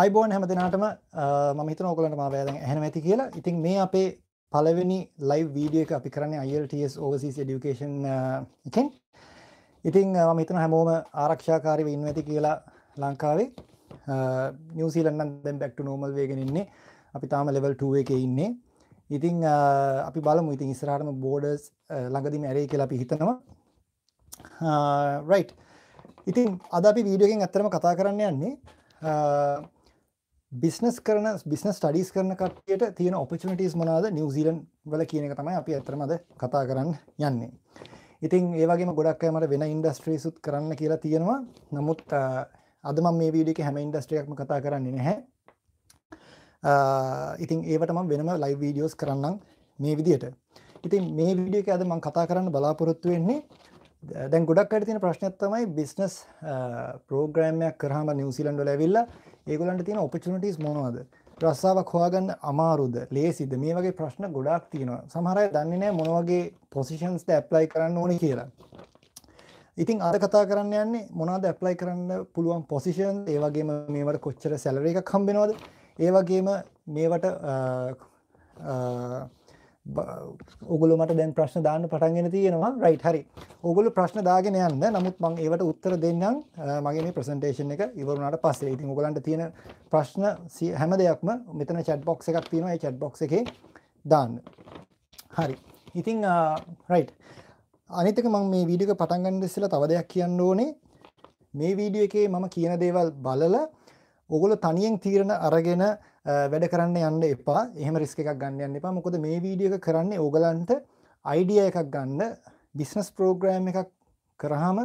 අයිබෝන් හැම දෙනාටම ම හිතන ඕකලට මාවෑදන් හැන ඇති කියලා ඉතින් මේ අපේ පලවෙනි ලයි වීඩිය එක අපි කරන්න අයිල්ටස් ඕවසිස් ඩිකේෂන් එකෙන් ඉතිං ම හිතන හැමෝම ආරක්ෂාකාරව ඉන්න ඇති කියලා ලංකාවේ නිවසිලන්න දැම් බැක්ට නෝමල් වේගෙනන්නේ අපි තාම ලෙවල් 2 එක ඉන්නේ ඉතිං අපි බලමු ඉතින් ඉස්රාටම බෝඩස් ළඟදිම ඇරේ කියලා අපි හිතනවා රයිට් ඉතින් අද අපි වීඩියෝගෙන් ඇත්තරම කතා කරන්න යන්නේ බිස්නස් කරන බිස්නස් ටඩිස් කරන කටයට තියෙන ඔපචනටස් මනාද නිවසිීලන් වල කියන එක තමයි අපි ඇතරමද කතා කරන්න යන්නේ. ඉතින් ඒවගේ ගොඩක් අමට වෙන ඉන්ඩස්ට්‍රීසුත් කරන්න කියලා තියෙනවා නමුත් අදම මේ වීඩික හැම ඉන්ඩස්ට්‍රියක්ම කතා කරන්නේ නැහැ ඉතින් ඒවටම වෙනම ලයි වීඩියෝස් කරන්නම් මේ විදියට ඉතින් මේ විඩියක ඇද මං කතා කරන්න බලාපොරොත්තු වෙන්නේ දැන් ගොඩක් අයට තියෙන ප්‍රශ්නයක් තමයි බිස්නස් ප්‍රෝග්‍රෑම්යක් කරහම නිවසිලන්ඩ ලැවිල්ල ඒගොලන්ට තියෙන ඔපචනටස් මොනවද ප්‍රස්සාාවක් හවාගන්න අමාරුද ලේසිද මේ වගේ ප්‍රශ්න ගොඩක් තියෙනවා සමහරය දන්නේ නෑ මොනවගේ පොසිෂන්ස්ට ඇප්ලයි කරන්න ඕන කියලා ඉතින් අද කතා කරන්න යන්නේ මොනාද ඇප්ලයි කරන්න පුළුවන් පොසිෂන් ඒවගේම මේවට කොච්චර සැලර එක කම්බෙනවද ඒවගේම මේවට ඔගොල්ලෝ මට දැන් ප්‍රශ්න දාන්න පටන් ගෙන තියෙනවා රයිට් හරි. ඔගොල්ලෝ ප්‍රශ්න දාගෙන යන්න. නමුත් මම ඒවට උත්තර දෙන්නම් මගේ මේ ප්‍රසන්ටේෂන් එක ඉවර වුණාට පස්සේ. ඉතින් ඔයගලන්ට තියෙන ප්‍රශ්න හැම දෙයක්ම මෙතන chat box එකක් තියෙනවා. ඒ chat box එකේ දාන්න. හරි. ඉතින් රයිට්. අනිතක මම මේ වීඩියෝ එක පටන් ගන්න ඉස්සෙල්ලා තව දෙයක් කියන්න ඕනේ. මේ වීඩියෝ එකේ මම කියන දේවල් බලලා ඔගොල්ලෝ තනියෙන් තීරණ අරගෙන වැඩ කරන්න යන්න එපා එහෙම රිස්ක එකක් ගන්න යන්න එපා මොකද මේ වීඩියෝ එක කරන්නේ ඕගලන්ට අයිඩියා එකක් ගන්න බිස්නස් ප්‍රෝග්‍රෑම් එකක් කරාම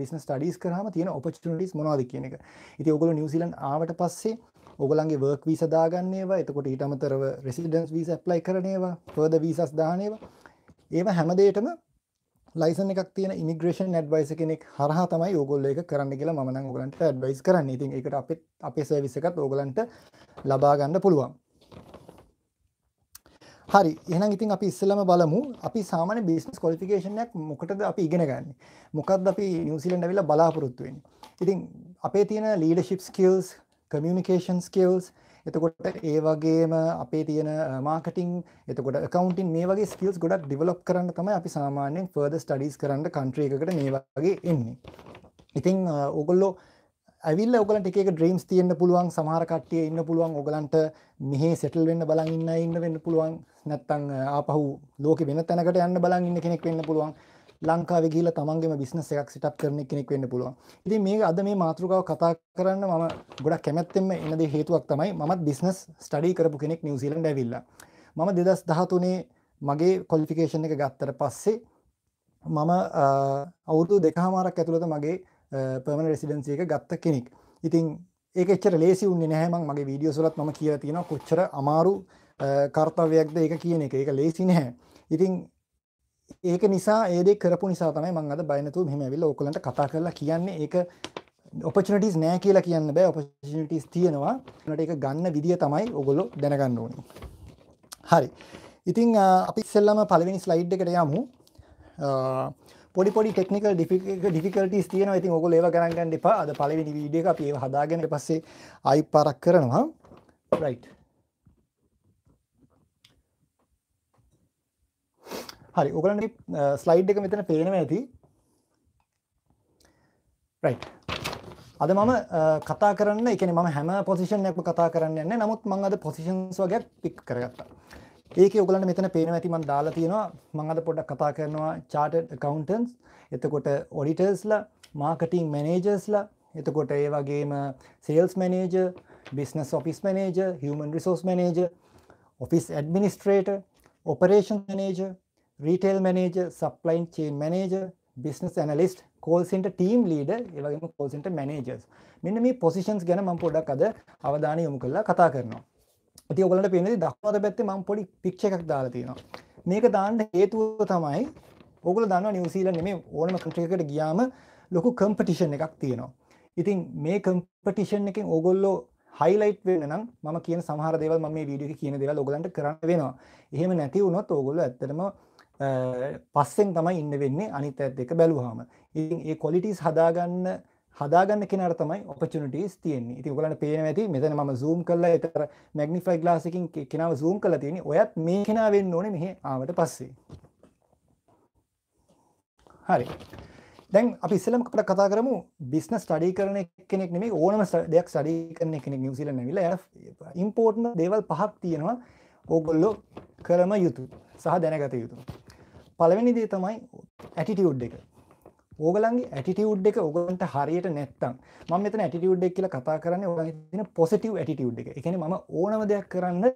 බිස්නස් ස්ටඩීස් කරාම තියෙන ඔපචුනිටිස් මොනවද කියන එක. ඉතින් ඕගොල්ලෝ නිව්සීලන්ඩ් ආවට පස්සේ ඕගොල්ලන්ගේ work visa දාගන්නේවා එතකොට ඊට අමතරව residence visa apply කරනේවා further visas දානේවා ඒවා හැම දෙයකම ලයිසන් එකක් තියෙන ඉමිග්‍රේෂන් ඇඩ්වයිස කෙනෙක් හරහා තමයි ඕගොල්ලෝ එක කරන්න කියලා මම නම් ඕගලන්ට ඇඩ්වයිස් කරන්න. ඉතින් ඒකට අපේ අපේ සර්විස් එකත් ඕගලන්ට ලබා ගන්න පුළුවන්. හරි. එහෙනම් ඉතින් අපි ඉස්සෙල්ලාම බලමු අපි සාමාන්‍ය බිස්නස් ක්වොලිෆිකේෂන් එකක් මොකටද අපි ඉගෙන ගන්න. මොකක්ද අපි නිව්සීලන්ඩ් ඇවිල්ලා බලාපොරොත්තු වෙන්නේ. ඉතින් අපේ තියෙන ලීඩර්ෂිප් ස්කිල්ස්, කමියුනිකේෂන් ස්කිල්ස්, එතකොට ඒ වගේම අපේ තියෙන මාකටිං එතකොට කකවන්ටින් මේ වගේ ස්කිල්ස් ගොඩක් ඩිවලොප් කරන්න තමයි අපි සාමාන්‍යයෙන් ෆර්ද ස්ටඩිස් කරන්න කන්ට්‍රේ එකකට මේ වගේ එන්නේ ඉතිං ඔගොල්ලෝ ඇවිල් ඔගලට එක ්‍රීම්ස් තියන්න පුළුවන් සමහරකට්ටිය ඉන්න පුළුවන් ඔගලන්ට මෙහේ සෙටල් වෙන්න බලන්න ඉන්න ඉන්න වෙන්න පුළුවන් නැත්තං ආපහු ලෝක වෙන තැනකට යන්න බලන් ඉන්න කෙනෙක් වෙන්න පුළුවන් ලංකාවේ ගිහිල්ලා තමන්ගේම බිස්නස් එකක් සිටප් කරන කෙනෙක් වෙන්න පුළුවන්. ඉතින් මේක අද මේ මාතෘකාව කතා කරන්න මම ගොඩක් කැමැත්තෙන්ම එන දේ හේතුවක් තමයි මමත් බිස්නස් ස්ටඩි කරපු කෙනෙක් නිව්සීලන්ඩ් ඇවිල්ලා. මම 2013 මගේ ක්වොලිෆිකේෂන් එක ගත්තට පස්සේ මම අවුරුදු දෙකහමාරක් ඇතුළත මගේ පර්මන රෙසිඩන්සි එක ගත්ත කෙනෙක්. ඉතින් ඒක එච්චර ලේසි වුණේ නැහැ මම මගේ වීඩියෝස් වලත් මම කියලා තියෙනවා කොච්චර අමාරු කර්තවයක්ද ඒක කියන එක ඒක ලේසි නැහැ. ඉතින් ඒක නිසා ඒ දේ කරපු නිසා තමයි මම අද බය නැතුව මෙහෙම ඇවිල්ලා ඕකලන්ට කතා කරලා කියන්නේ ඒක ඔපචුනිටිස් නෑ කියලා කියන්න බෑ ඔපචුනිටිස් තියෙනවා. ඒකට ඒක ගන්න විදිය තමයි ඔයගොල්ලෝ දැනගන්න ඕනේ. හරි. ඉතින් අපි ඉස්සෙල්ලාම පළවෙනි ස්ලයිඩ් එකට යමු. පොඩි පොඩි ටෙක්නිකල් ඩිෆිකල්ටිස් තියෙනවා. ඉතින් ඔයගොල්ලෝ ඒව ගණන් ගන්න එපා. අද පළවෙනි වීඩියෝ එක අපි ඒව හදාගෙන ඊපස්සේ ආයි පාරක් කරනවා. right හරි ඔගලන් ස්ලයිඩ් එක මෙතන පේනව ඇති අද මම කතා කරන්න එකන ම හැම පොසිෂන් එක කතා කරන්න න්න නමුත් මං අද පොසිෂන්ස් වගේ පික් කරගත්තා ඒක ඔගලන්න මෙතන පේන ඇති මන් දාලා තියෙනවා මං අද පොඩක් කතා කරනවා චාට කවන්ටන්ස් එතකොට ඔඩිටර්ස්ලා මාර්කටිං මැනේජර්ස්ලා එතකොට ඒ වගේම sales manager business office manager human resource manager office administrator operation manager retail manager, supply chain manager, business analyst, call center team leader, ඒ වගේම call center managers. මෙන්න මේ positions ගැන මම පොඩ්ඩක් අද අවධානය යොමු කරලා කතා කරනවා. ඉතින් ඔයගලන්ට පේන්නේ දකුණත පැත්තේ මම පොඩි picture එකක් දාලා තියෙනවා. මේක දාන්න හේතුව තමයි ඔගොල්ලෝ දන්නවා නිව්සීලන්ඩ් නෙමෙයි ඕනම කන්ට්‍රි එකකට ගියාම ලොකු කම්පිටිෂන් එකක් තියෙනවා. ඉතින් මේ කම්පිටිෂන් එකෙන් ඕගොල්ලෝ හයිලයිට් වෙන්න නම් මම කියන සමහර දේවල් මම මේ වීඩියෝ එකේ කියන දේවල් ඔයගලන්ට කරන්න වෙනවා. එහෙම නැති වුණොත් ඕගොල්ලෝ ඇත්තටම පස්සෙන් තමයි ඉන්න වෙන්නේ අනිත් ඇත් එක බැලුවාම. ඉතින් ඒ qualities හදාගන්න හදාගන්න කෙනාට තමයි opportunities තියෙන්නේ. ඉතින් ඔයගලන්ට පේනවා ඇති මෙතන මම zoom කරලා ඒතර magnify glass එකකින් කෙනාව zoom කරලා තියෙන්නේ. ඔයත් මේ කෙනා වෙන්න ඕනේ මෙහි ආවට පස්සේ. හරි. දැන් අපි ඉස්සෙල්ලම අපිට කතා කරමු business study කරන කෙනෙක් නෙමෙයි ඕනම දෙයක් study කරන කෙනෙක් නිව්සීලන්ත ඇවිල්ලා එයා important දේවල් පහක් තියෙනවා. ඕගොල්ලෝ කරම යුතුය සහ දැනගත යුතුය. පළවෙනි දේ තමයි ඇටිටියුඩ් එක ඕගලන්ගේ ඇටිටියුඩ් එක ඔගලන්ට හරියට නැත්තම් මම මෙතන ඇටිටියුඩ් එක කියලා කතා කරන්නේ ඔයගලන්ගේ තියෙන පොසිටිව් ඇටිටියුඩ් එක. ඒ කියන්නේ මම ඕනම දෙයක් කරන්න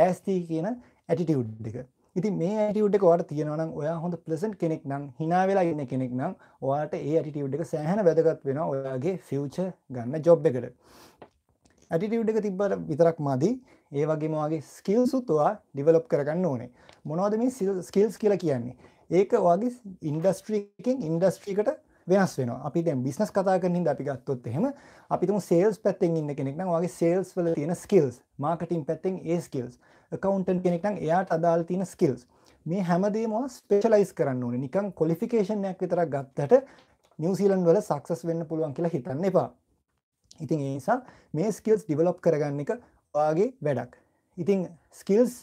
ලෑස්ති කියන ඇටිටියුඩ් එක. ඉතින් මේ ඇටියුඩ් එක ඔයාලට තියෙනවා නම් ඔයා හොඳ ප්ලසන්ට් කෙනෙක් නම් hina වෙලා ඉන්න කෙනෙක් නම් ඔයාට ඒ ඇටිටියුඩ් එක සෑහෙන වැදගත් වෙනවා ඔයාගේ ෆියුචර් ගන්න ජොබ් එකට. ඇටිටියුඩ් එක තිබ්බට විතරක් මදි ඒ වගේ මගේ ස්කිල් සුත්තුවා ඩිවලොප් කරගන්න ඕනේ මොනවද මේ ස්කිල්ස් කියලා කියන්නේ ඒක වගේ ඉන්ඩස්ට්‍රීකින් ඉන්ඩස්ට්‍රීකට වෙනස් වෙන අපි දැ බිස්නස් කතා කරින් අපි ගත්තොත් එහෙම අපිතුම සේල්ස් පැත්තෙන් ඉන්න කෙනෙක්න වගේ සේල්ස් වල තියෙන ස්කිල්ස් මාකටින් පැත්තෙන් ඒ ස්කිල්ස් කවන්ටන් කෙනෙක්නම් එයාට අදාල් තියෙන ස්කිල්ස් මේ හැමදේම ස්පේෂලයිස් කරන්න ඕන නිකං කොලිෆිකේෂන්යක් විතරක් ගත්තට නිවසිීලන් වල සක්සස් වෙන්න පුළුවන් කියලා හිතන්න එපා ඉතින් ඒසා මේ ස්කිල්ස් ඩිවලොප් කරගන්න එක වගේ වැඩක්. ඉතින් ස්කිල්ස්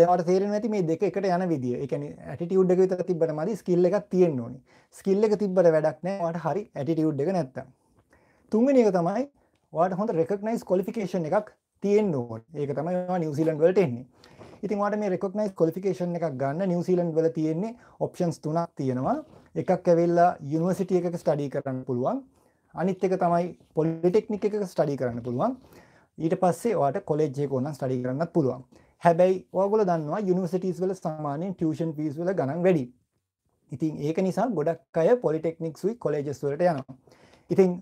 දෙවට තේරෙන ඇති මේ දෙක එකට යන විදිිය එකන ඇටිියුඩ් එක විතර තිබට මදි ස්කිල්ල එකක් තියෙන්න්න ඕනි ස්කිල්ල එක තිබට වැඩක් නෑට හරි ඇටිියුඩ් එක නැත්තම් තුන්ගෙන එක තමයි වාට හොඳ රෙකක්නයිස් කොලිෆිකේෂන් එකක් තියෙන් ඕන් ඒක තමයි නිවසිලන් වලට එන්නේ ඉතින්වාට මේ රෙකක්නයිස් කොලිෆිකේෂන් එකක් ගන්න නිවසිලන් වල තියෙන්නේ ඔප්ෂන්ස් තුනක් තියෙනවා එකක් ඇවෙල්ලා යුනිවර්සිටිය එකක ස්ටඩී කරන්න පුළුවන් අනිත් එක තමයි පොලිටෙක්නික එක ස්ටඩී කරන්න පුළුවන් ඊට පස්සේ වාට කොලෙජ් එක ඕන ස්ටඩි කරන්නත් පුළුවන් හැබැයි ඕගොල්ලෝ දන්නවා යුනිවර්සිටිස් වල සාමාන්‍යයෙන් ටියුෂන් ෆීස් වල ගණන් වැඩි ඉතින් ඒක නිසා ගොඩක් අය පොලිටෙක්නික්ස් උයි කොලෙජස් වලට යනවා ඉතින්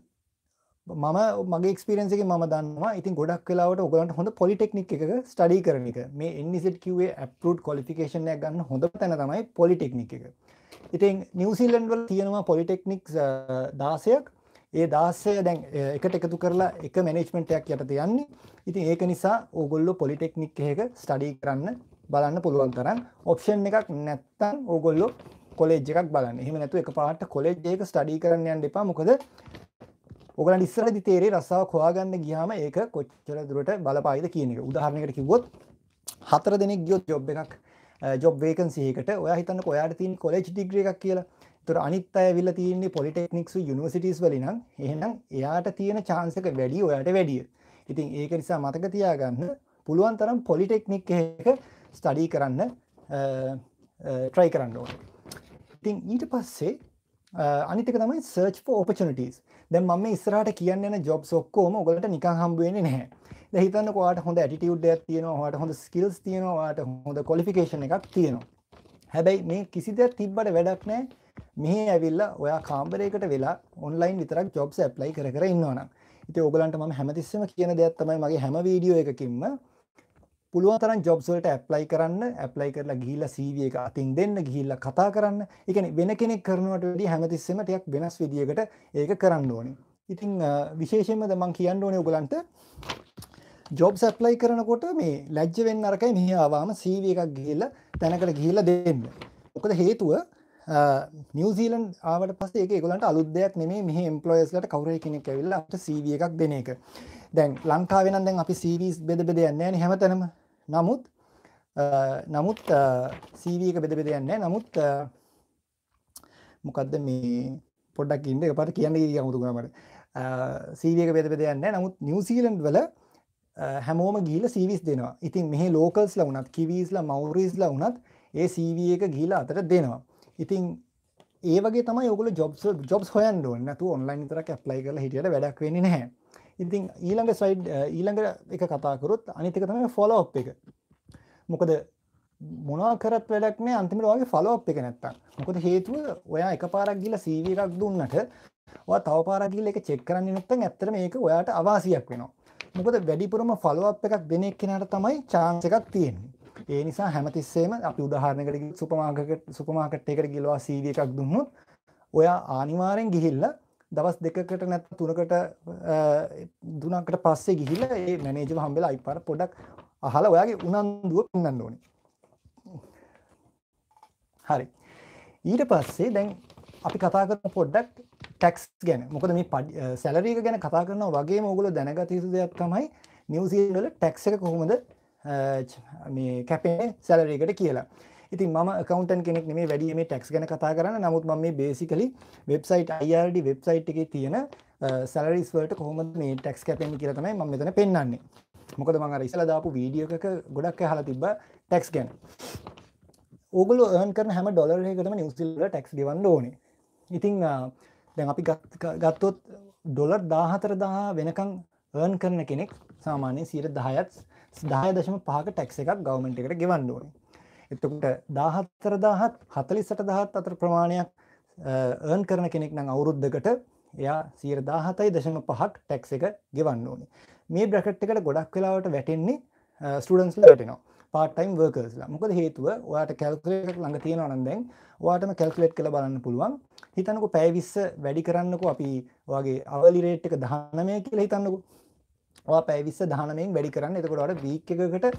මම මගේ ක්ස්පිරන්සික ම දන්නවා ඉතින් ගොඩක් කලාවට ඔගලන්ට හොඳ පොලිටෙක්නික් එක ස්ටඩි කරන එක මේ එනිසිට කිවේ ඇපරුට් කොලිෆිකේෂනයක් ගන්න හොඳ තැන තමයි පොලිටෙක්නික් එක ඉතින් නිවසිල්ලන්වල් තියෙනවා පොලිටෙක්නික් දාසයක් ඒ 16 දැන් එකට එකතු කරලා එක මැනේජ්මන්ට් එකක් යටතේ යන්නේ. ඉතින් ඒක නිසා ඕගොල්ලෝ පොලිටෙක්නික් එකක ස්ටඩි කරන්න බලන්න පුළුවන් තරම් ඔප්ෂන් එකක් නැත්තම් ඕගොල්ලෝ කොලෙජ් එකක් බලන්න. එහෙම නැතුව එකපාරට කොලෙජ් එක ස්ටඩි කරන්න යන්න එපා. මොකද ඔගලන් ඉස්සරදි තේරේ රස්සාව හොයාගන්න ගියාම ඒක කොච්චර දුරට බලපායිද කියන එක. උදාහරණයකට කිව්වොත් හතර දෙනෙක් ගියොත් ජොබ් එකක් ජොබ් වේකන්සි එකකට ඔයා හිතන්න ඔයාට තියෙන කොලෙජ් ඩිග්‍රී එකක් කියලා. තොර අනිත් අයවිල තියන්නේ පොලිටෙක්නික්ස් යුනිවර්සිටස් වලිනම් එහෙනම් එයාට තියෙන චාන්සක වැඩි ඔයට වැඩිය ඉතින් ඒක නිසා මතක තියාගන්න පුළුවන් තරම් පොලිටෙක්නික් එක ස්ටඩී කරන්න ට්‍රයි කරන්න ඕන ඉතින් ඊට පස්සේ අනිතක තමයි සර්ච් ෝපචනටස් දැ ම ස්රට කියන්න ජොබ් ඔක්කෝම ගලට නිකා හම්බුවෙන නැහැ හිතන්න වාට හොඳ ඇටියුඩ්ඩයක් තියෙනවාට හොඳ ස්කිල්ස් තියෙනවාට හොඳ කොලිෆිකේෂන එකක් තියෙනවා හැබැයි මේ කිසිදයක් තිබ්බට වැඩක් නෑ මෙහි ඇවිල්ලා ඔයා කාම්බරයකට වෙලා ඔන්ලයින් විතරක් ජොබ්ස් ඇප්ලයි කර කර ඉන්නවනම් ඉතින් ඕගලන්ට මම හැමතිස්සෙම කියන දෙයක් තමයි මගේ හැම වීඩියෝ එකකින්ම පුළුවන් තරම් ජොබ්ස් වලට ඇප්ලයි කරන්න ඇප්ලයි කරලා ගිහිල්ලා CV එක අතින් දෙන්න ගිහිල්ලා කතා කරන්න. ඒ කියන්නේ වෙන කෙනෙක් කරනවට වැඩිය හැමතිස්සෙම ටිකක් වෙනස් විදියකට ඒක කරන්න ඕනේ. ඉතින් විශේෂයෙන්ම මම කියන්න ඕනේ ඔයගලන්ට ජොබ්ස් ඇප්ලයි කරනකොට මේ ලැජ්ජ වෙන්න අරකයි මෙහි ආවම CV එකක් ගිහිල්ලා තැනකට ගිහිල්ලා දෙන්න. මොකද හේතුව නිවසිීලන් ආවට පස්සේ ගොලට අලුදයක් නෙේ මෙහ එම්පලෝයස්ලට කවර කෙනෙක් ඇවිල්ලට සව එකක් දෙන එක දැන් ලංකාවෙන දැන් අපි සීවීස් බෙද බෙදයන්න න හැමතනම නමුත් නමුත් සීවක බෙද බෙදයන්න නමුත් මොකක්ද මේ පොඩක් ඉන්ඩ පට කියන්න යමුතුගුණමට සීවක බෙද බෙදයන්න නමුත් නිවසීලන්ඩ් වල හැමෝම ගීල සීවිස් දෙනවා ඉතින් මෙහ ලෝකල්ස්ල වනත් කිවීස්ලා මවරීස්ලා වනත් ඒ සීවිය එක ගීලා අතට දෙනවා ඉතින් ඒ වගේ තමයි ඔගොල්ලෝ ජොබ්ස් ජොබ්ස් හොයන්න ඕනේ නැතුව ඔන්ලයින් විතරක් ඇප්ලයි කරලා හිටියට වැඩක් වෙන්නේ නැහැ. ඉතින් ඊළඟ ස්ලයිඩ් ඊළඟ එක කතා කරොත් අනිත් එක තමයි ෆලෝ අප් එක. මොකද මොනා කරත් වැඩක් මේ අන්තිමට වගේ ෆලෝ අප් එක නැත්තම්. මොකද හේතුව ඔයා එකපාරක් ගිහලා CV එකක් දුන්නට ඔයා තව පාරක් ගිහලා ඒක චෙක් කරන්නේ නැත්නම් ඇත්තටම මේක ඔයාට අවාසියක් වෙනවා. මොකද වැඩිපුරම ෆලෝ අප් එකක් දෙන එක්කෙනාට තමයි chance එකක් තියෙන්නේ. ඒ නිසා හැමතිස්සේම අපි උදාහරණයකට සුපර් මාකට් සුපර් මාකට් එකකට ගිහලා CV එකක් දුන්නොත් ඔයා අනිවාර්යෙන් ගිහිල්ලා දවස් දෙකකට නැත් තුනකට දුනකට පස්සේ ගිහිල්ලා ඒ මැනේජර් හම්බෙලා අයිපාර පොඩක් අහලා ඔයාගේ උනන්දුව පෙන්වන්න ඕනේ. හරි. ඊට පස්සේ දැන් අපි කතා කරන පොඩ්ඩක් ටැක්ස් ගැන. මොකද මේ සැලරි එක ගැන කතා කරනවා වගේම ඕගොල්ලෝ දැනගත යුතු දෙයක් තමයි නිව්සීලන්ඩ් වල ටැක්ස් එක කොහොමද මේ කැපේ සැලරීකට කියලා ඉතින් ම කවන්ටන් කෙනෙක් මේ වැඩිය මේ ටැක්ස් ගැන කතා කරන්න නමුත් ම මේ බේසිකලි වෙබ්සයිට් අයිඩ වෙබ්සයිට් එක තියෙන සැලරිස් වලට කොහොමද මේ ටැක්ස් කැපෙන් කියරතමයි ම මෙතන පෙන්න්නේ මොකද මඟ ඉසල දාපු වීඩියක ගොඩක් හලා තිබ ටැක්ස් ගැන ඕගල ඒන් කරන හැම ඩොලරයකටම නිවසිල්ල ටැක්ස් ගවන්න ඕන ඉතිං දැන් අපි ගත්තොත් ඩොලර් දාහතර දා වෙනකං ඒන් කරන කෙනෙක් සාමාන්‍ය සීර දහයත් දාය දශම පහක ටැක්ස එකක් ගවමට එකට ගෙවන්න ඕන එතකට දාහත්තර දාහත් හතලිස්සට දහත් අතර ප්‍රමාණයක් ඒන් කරන කෙනෙක් නම් අවුරුද්ධකට එයා සීර දාහතයි දශම පහක් ටැක්ස එක ගෙවන්න ඕනේ මේ බ්‍රකට් එකට ගොඩක් වෙලාවට වැටෙන්නේ ස්ටඩන්ස්ල වැටනවා පාටයිම් වර්කර්ස්ලා මොකද හේතුව ඔයාට කැල්කලේට ළඟ තියෙන අනන්දැන් වාටම කැල්කලේට් කළ බලන්න පුළුවන් හිතනක පැවිස්ස වැඩි කරන්නකු අපි වගේ අවලිරේට් එක දහනමය කියලා හිතන්නකු ඔයා පැය 20 19කින් වැඩි කරන්න. එතකොට ඔයාලට වීක් එකකට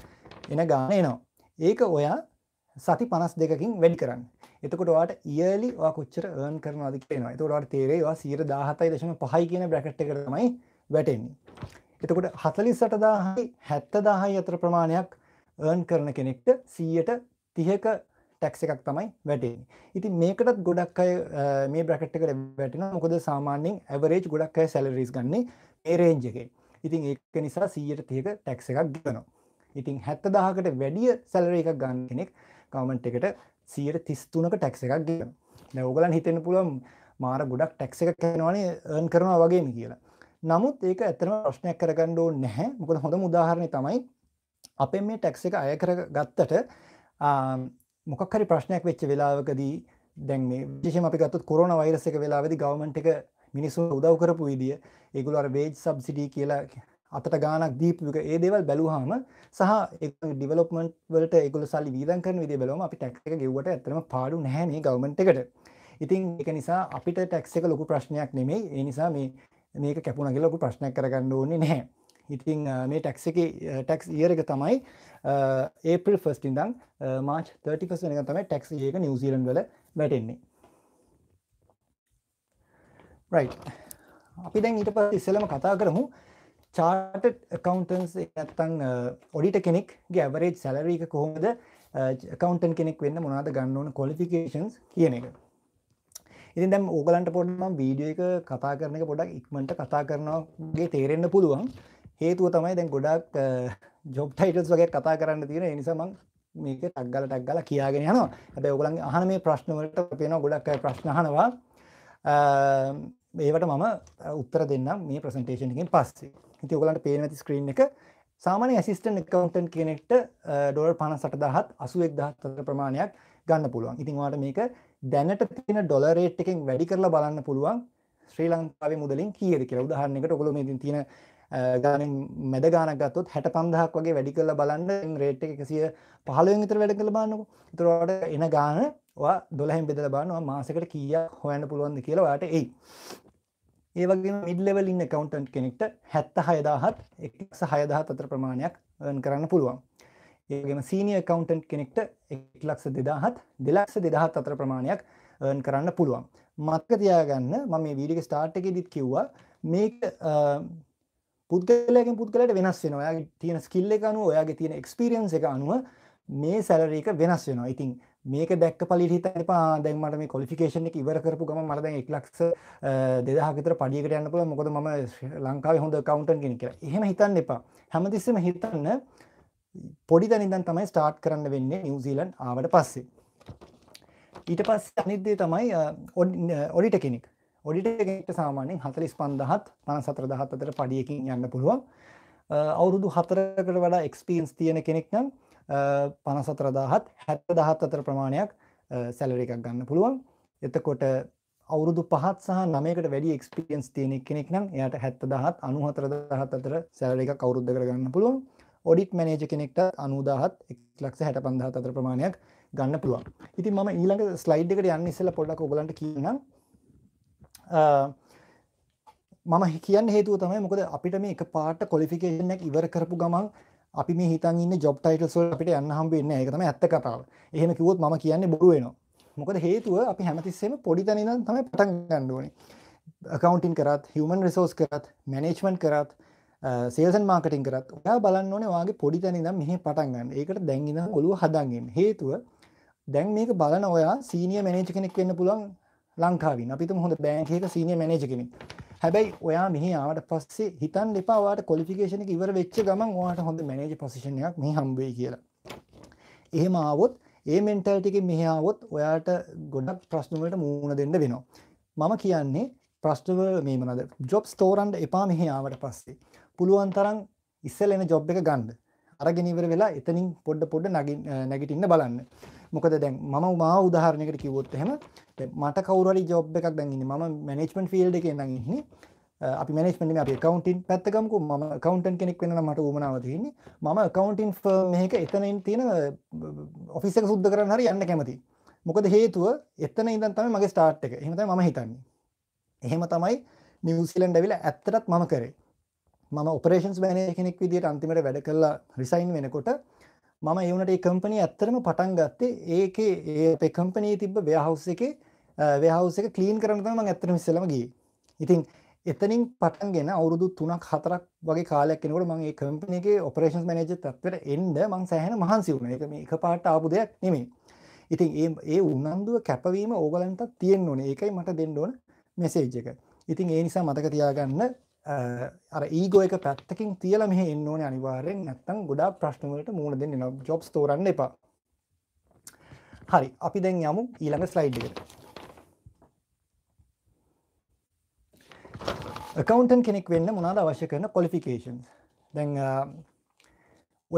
එන ගාණ එනවා. ඒක ඔයා සති 52කින් වැඩි කරන්න. එතකොට ඔයාට yearly ඔයා කොච්චර earn කරනවද කියනවා. එතකොට ඔයාට තේරෙයි ඔයා 117.5 කියන බ්‍රැකට් එකට තමයි වැටෙන්නේ. එතකොට 48000යි 70000යි අතර ප්‍රමාණයක් earn කරන කෙනෙක්ට 130ක ටැක්ස් එකක් තමයි වැටෙන්නේ. ඉතින් මේකටත් ගොඩක් අය මේ බ්‍රැකට් එකට වැටෙනවා. මොකද සාමාන්‍යයෙන් average ගොඩක් අය salaries ගන්නේ මේ range එකේ. ඉතින් ඒක නිසා සීයට තියක ටැක්ස එකක් ගනවා ඉතින් හැත්ත දහකට වැඩිය සැලර එක ගන්න කෙනෙක් කවමන්ට් එකට සීයට තිස්තුනක ටැක්ස එකක් ගෙන නැවගලන් හිතෙන පුළුවන් මාර ගොඩක් ටැක්ස එක කැනවානේ ඒන් කරනවා වගේම කියලා නමුත් ඒක ඇතනම ප්‍රශ්නයක් කරගණ්ඩෝ නැහැ මොකද හොඳ උදාහරණය තමයි අපේ මේ ටැක්ස එක අය කර ගත්තට මොකක්හරි ප්‍රශ්නයක් වෙච්ච වෙලාවකදී දැන් මේ විශෂම අපි ගත්තුත් කොරන වෛරස එක වෙලාවෙදි ගවමට එක මිනිස්සු උදව් කරපු විදිය ඒගොල්ලෝ අර වේජ් සබ්සිඩි කියලා අතට ගාණක් දීපු එක ඒ දේවල් බැලුවාම සහ ඒක ඩෙවලොප්මන්ට් වලට ඒගොල්ලෝ සල්ලි වියදම් කරන විදිය බැලුවම අපි ටැක්ස් එක ගෙව්වට ඇත්තටම පාඩු නැහැ මේ ගවර්න්මන්ට් එකට. ඉතින් ඒක නිසා අපිට ටැක්ස් එක ලොකු ප්‍රශ්නයක් නෙමෙයි. ඒ නිසා මේ මේක කැපුණා කියලා ලොකු ප්‍රශ්නයක් කරගන්න ඕනේ නැහැ. ඉතින් මේ ටැක්ස් එක ටැක්ස් ඉයර් එක තමයි ඒප්‍රිල් 1 ඉඳන් මාර්ච් 31 වෙනිකන් තමයි ටැක්ස් ඉයර් එක නිව්සීලන්ඩ් වල වැටෙන්නේ. රයි් අපි දැන් ඊට පස් ඉස්සලම කතා කරමු චාට කවන්ටන්ස් ඇත්තං ඔඩිට කෙනෙක් ගැවරේජ් සැලරීක කොහොමද කවන්ටන් uh, කෙනෙක් වෙන්න මොනාද ගන්න ඕන කොලිෆිකේෂන්ස් කියන එක ඉතින් දැම් ඕගලන්ට පොඩ්ම වීඩියෝ එක කතා කරන එක පොඩක් ඉක්මට කතා කරනගේ තේරෙන්න්න පුළුවන් හේතුව තමයි දැන් ගොඩක් ජොබ් ටයිටස් වගේ කතා කරන්න තියෙන එනිසමං මේක ටක්ගල ටක්ගල කියාගෙන යනවා ඇැ ඔගලන් අහන මේ ප්‍රශ්නවලට පෙන ගොඩක් ප්‍රශ්නහනවා uh, ඒවට මම උත්තර දෙන්නම් මේ ප්‍රසන්ටේෂන්කින් පස්සේ ඉති ඔගලන්ට පේනති ස්ක්‍රීන් එක සාමාන්‍ය ඇසිස්ටන් එකකවන්ටන් කෙනෙක්ට ඩොල් පණ සටදහත් අසුවෙක් දහත්තර ප්‍රමාණයක් ගන්න පුළුවන් ඉතින්වාට මේක දැනට තින ඩොලරේට් එකෙන් වැඩි කරලා බලන්න පුළුවන් ශ්‍රී ලංකාවේ මුදලින් කියද කියලා උදාහරණයකට ඔගොලොම ඉතින් තියෙන ගානෙන් මැද ගානක් ගත්තොත් 65000ක් වගේ වැඩි කරලා බලන්න රේට් එක 115න් විතර වැඩි කරලා බලන්නකෝ. ඒතරවට එන ගාන ඔයා 12න් බෙදලා බලන්න ඔයා මාසෙකට කීයක් හොයන්න පුළුවන්ද කියලා ඔයාට එයි. ඒ වගේ මිඩ්ලෙවල් ඉන්න කවන්ටන්් කෙනෙක්ට හැත්ත හයදාහත් එක්ස හයදාහත් අතර ප්‍රමාණයක් න් කරන්න පුළුවන් ඒගේම සීනිය කවන්ටන්් කෙනෙක්ට එක් ලක්ෂ දෙදාහත් දෙලක්ෂ දෙදහත් අතර ප්‍රමාණයක් න් කරන්න පුළුවන් මත්ක තියාගන්න ම මේ වීඩික ස්ටාර්ට් එක දිත් කිව්වා මේක පුද්ගලයගෙන් පුද්ගලට වෙනස් වෙන ඔයාගේ තියෙන ස්කිල්ල එක අනුව ඔයාගේ තියෙන එක්ස්පිරියන්ස එක අනුව මේ සැලරීක වෙනස් වෙනවා ඉතින් මේක දැක්ක පළියට හිතන්න එපා දැන් මට මේ ක්වොලිෆිකේෂන් එක ඉවර කරපු ගමන් මට දැන් 1 ලක්ෂ 2000 කට පඩියකට යන්න පුළුවන් මොකද මම ලංකාවේ හොඳ accountant කෙනෙක් කියලා. එහෙම හිතන්න එපා. හැමතිස්සෙම හිතන්න පොඩි තැන ඉඳන් තමයි ස්ටාර්ට් කරන්න වෙන්නේ නිව්සීලන්ඩ් ආවට පස්සේ. ඊට පස්සේ අනිත් දේ තමයි ඔඩිට කෙනෙක්. ඔඩිට කෙනෙක්ට සාමාන්‍යයෙන් 45000 57000 අතර පඩියකින් යන්න පුළුවන්. අවුරුදු 4කට වඩා එක්ස්පීරියන්ස් තියෙන කෙනෙක් නම් පනසතරදාහත් හැත දහත් අතර ප්‍රමාණයක් සැලර එකක් ගන්න පුළුවන් එතකොට අවුරුදු පහත් සහ නමකට වැඩි එක්ස්පිරියන්ස් තියෙනෙ කෙනෙක් නම් එයට හැත්ත දහත් අනුහතර දහත් අතර සැලර එක කවරුද්ධ කරගන්න පුළුවන් ඔඩිට් මැනේජ කෙනෙක්ට අනුදාහත් එක්ලක්ෂ හැට පන්දහත් අතර ප්‍රමාණයක් ගන්න පුළුවන් ඉතින් ම ඊළඟ ස්ලයිඩ් එකට යන්න ඉස්සල පොඩක් ඔගලන්ට කියන්න මම හිකියන් හේතුව තමයි මොකද අපිට මේ එක පාට කොලිෆිකේෂනක් ඉවර කරපු ගමන් අපි මේ හිතන් ඉන්න ජොබ් ටයිටල්ස් වල අපිට යන්න හම්බ වෙන්නේ නැහැ. ඒක තමයි ඇත්ත කතාව. එහෙම කිව්වොත් මම කියන්නේ බොරු වෙනවා. මොකද හේතුව අපි හැමතිස්සෙම පොඩි තැන ඉඳන් තමයි පටන් ගන්න ඕනේ. accounting කරත්, human resource කරත්, management කරත්, sales and marketing කරත් ඔයා බලන්න ඕනේ වාගේ පොඩි තැන ඉඳන් මෙහි පටන් ගන්න. ඒකට දැන් ඉඳන් ඔළුව හදන් ඉන්න. හේතුව දැන් මේක බලන ඔයා සීනියර් මැනේජර් කෙනෙක් වෙන්න පුළුවන් ලංකාවින්. අපි තුමු හොඳ බැංකුවක සීනියර් මැනේජර් කෙනෙක්. හැබැයි ඔයා මෙහි ආවට පස්සේ හිතන්න එපා ඔයාට ක්වොලිෆිකේෂන් එක ඉවර වෙච්ච ගමන් ඔයාට හොඳ මැනේජර් පොසිෂන් එකක් මෙහි හම්බ වෙයි කියලා. එහෙම ආවොත් ඒ මෙන්ටල්ටි එකෙන් මෙහි ආවොත් ඔයාට ගොඩක් ප්‍රශ්න වලට මුහුණ දෙන්න වෙනවා. මම කියන්නේ ප්‍රශ්නවල මේ මොනවද? ජොබ්ස් තෝරන්න එපා මෙහි ආවට පස්සේ. පුළුවන් තරම් ඉස්සෙල් එන ජොබ් එක ගන්න. අරගෙන ඉවර වෙලා එතනින් පොඩ පොඩ නැගිටින්න බලන්න. මොකද දැන් මම මා උදාහරණයකට කිව්වොත් එහෙම මට කවරරි ජොබ් එකක් දැන්න ම මනෙච්මන් ෆිල්ඩ එක දන්න අපි මනෙස්මට අප කවන්ටන් පැත්තකමකු ම කවන්ටන් කෙනෙක් වෙන මට උමනාවතියන්නේ මම කවන්ටන් මේක එතනයින් තියෙන ඔෆිසක සුද්ද කරන්න හරි යන්න කැමති මොකද හේතුව එතන ඉදන් තම මගේ ස්ටාර්ට් එක එහමත ම හිතන්නේ එහෙම තමයි නිවසිලන් ඩැවිල ඇත්තරත් මම කරේ මම ඔපරේෂන්ස් බෑනය කෙනෙක් විදිට අන්තිමට වැඩ කරලා රිසයින් වෙනකොට මම ඒ වුණට ඒ කම්පැනි ඇත්තටම පටන් ගත්තේ ඒකේ ඒ අපේ කම්පැනියේ තිබ්බ වෙයර්හවුස් එකේ වෙයර්හවුස් එක ක්ලීන් කරන්න තමයි මම ඇත්තටම ඉස්සෙල්ලම ගියේ. ඉතින් එතනින් පටන්ගෙන අවුරුදු 3ක් 4ක් වගේ කාලයක් යනකොට මම ඒ කම්පැනි එකේ ඔපරේෂන්ස් මැනේජර් තත්ත්වයට එන්න මම සෑහෙන මහන්සි වුණා. ඒක මේ එකපාරට ආපු දෙයක් නෙමෙයි. ඉතින් ඒ ඒ උනන්දුව කැපවීම ඕගලන්ටත් තියෙන්න ඕනේ. ඒකයි මට දෙන්න ඕන මෙසේජ් එක. ඉතින් ඒ නිසා මතක තියාගන්න අර ඊගෝ එක පැත්තකින් තියලා මෙහෙ එන්න ඕනේ අනිවාර්යෙන් නැත්නම් ගොඩාක් ප්‍රශ්න වලට මුහුණ දෙන්න වෙනවා ජොබ්ස් තෝරන්න එපා හරි අපි දැන් යමු ඊළඟ ස්ලයිඩ් එකට කවන්ටන් කෙනෙක් වෙන්න මොනාද අවශ්‍ය කරන කොලිෆිකේන් දැන්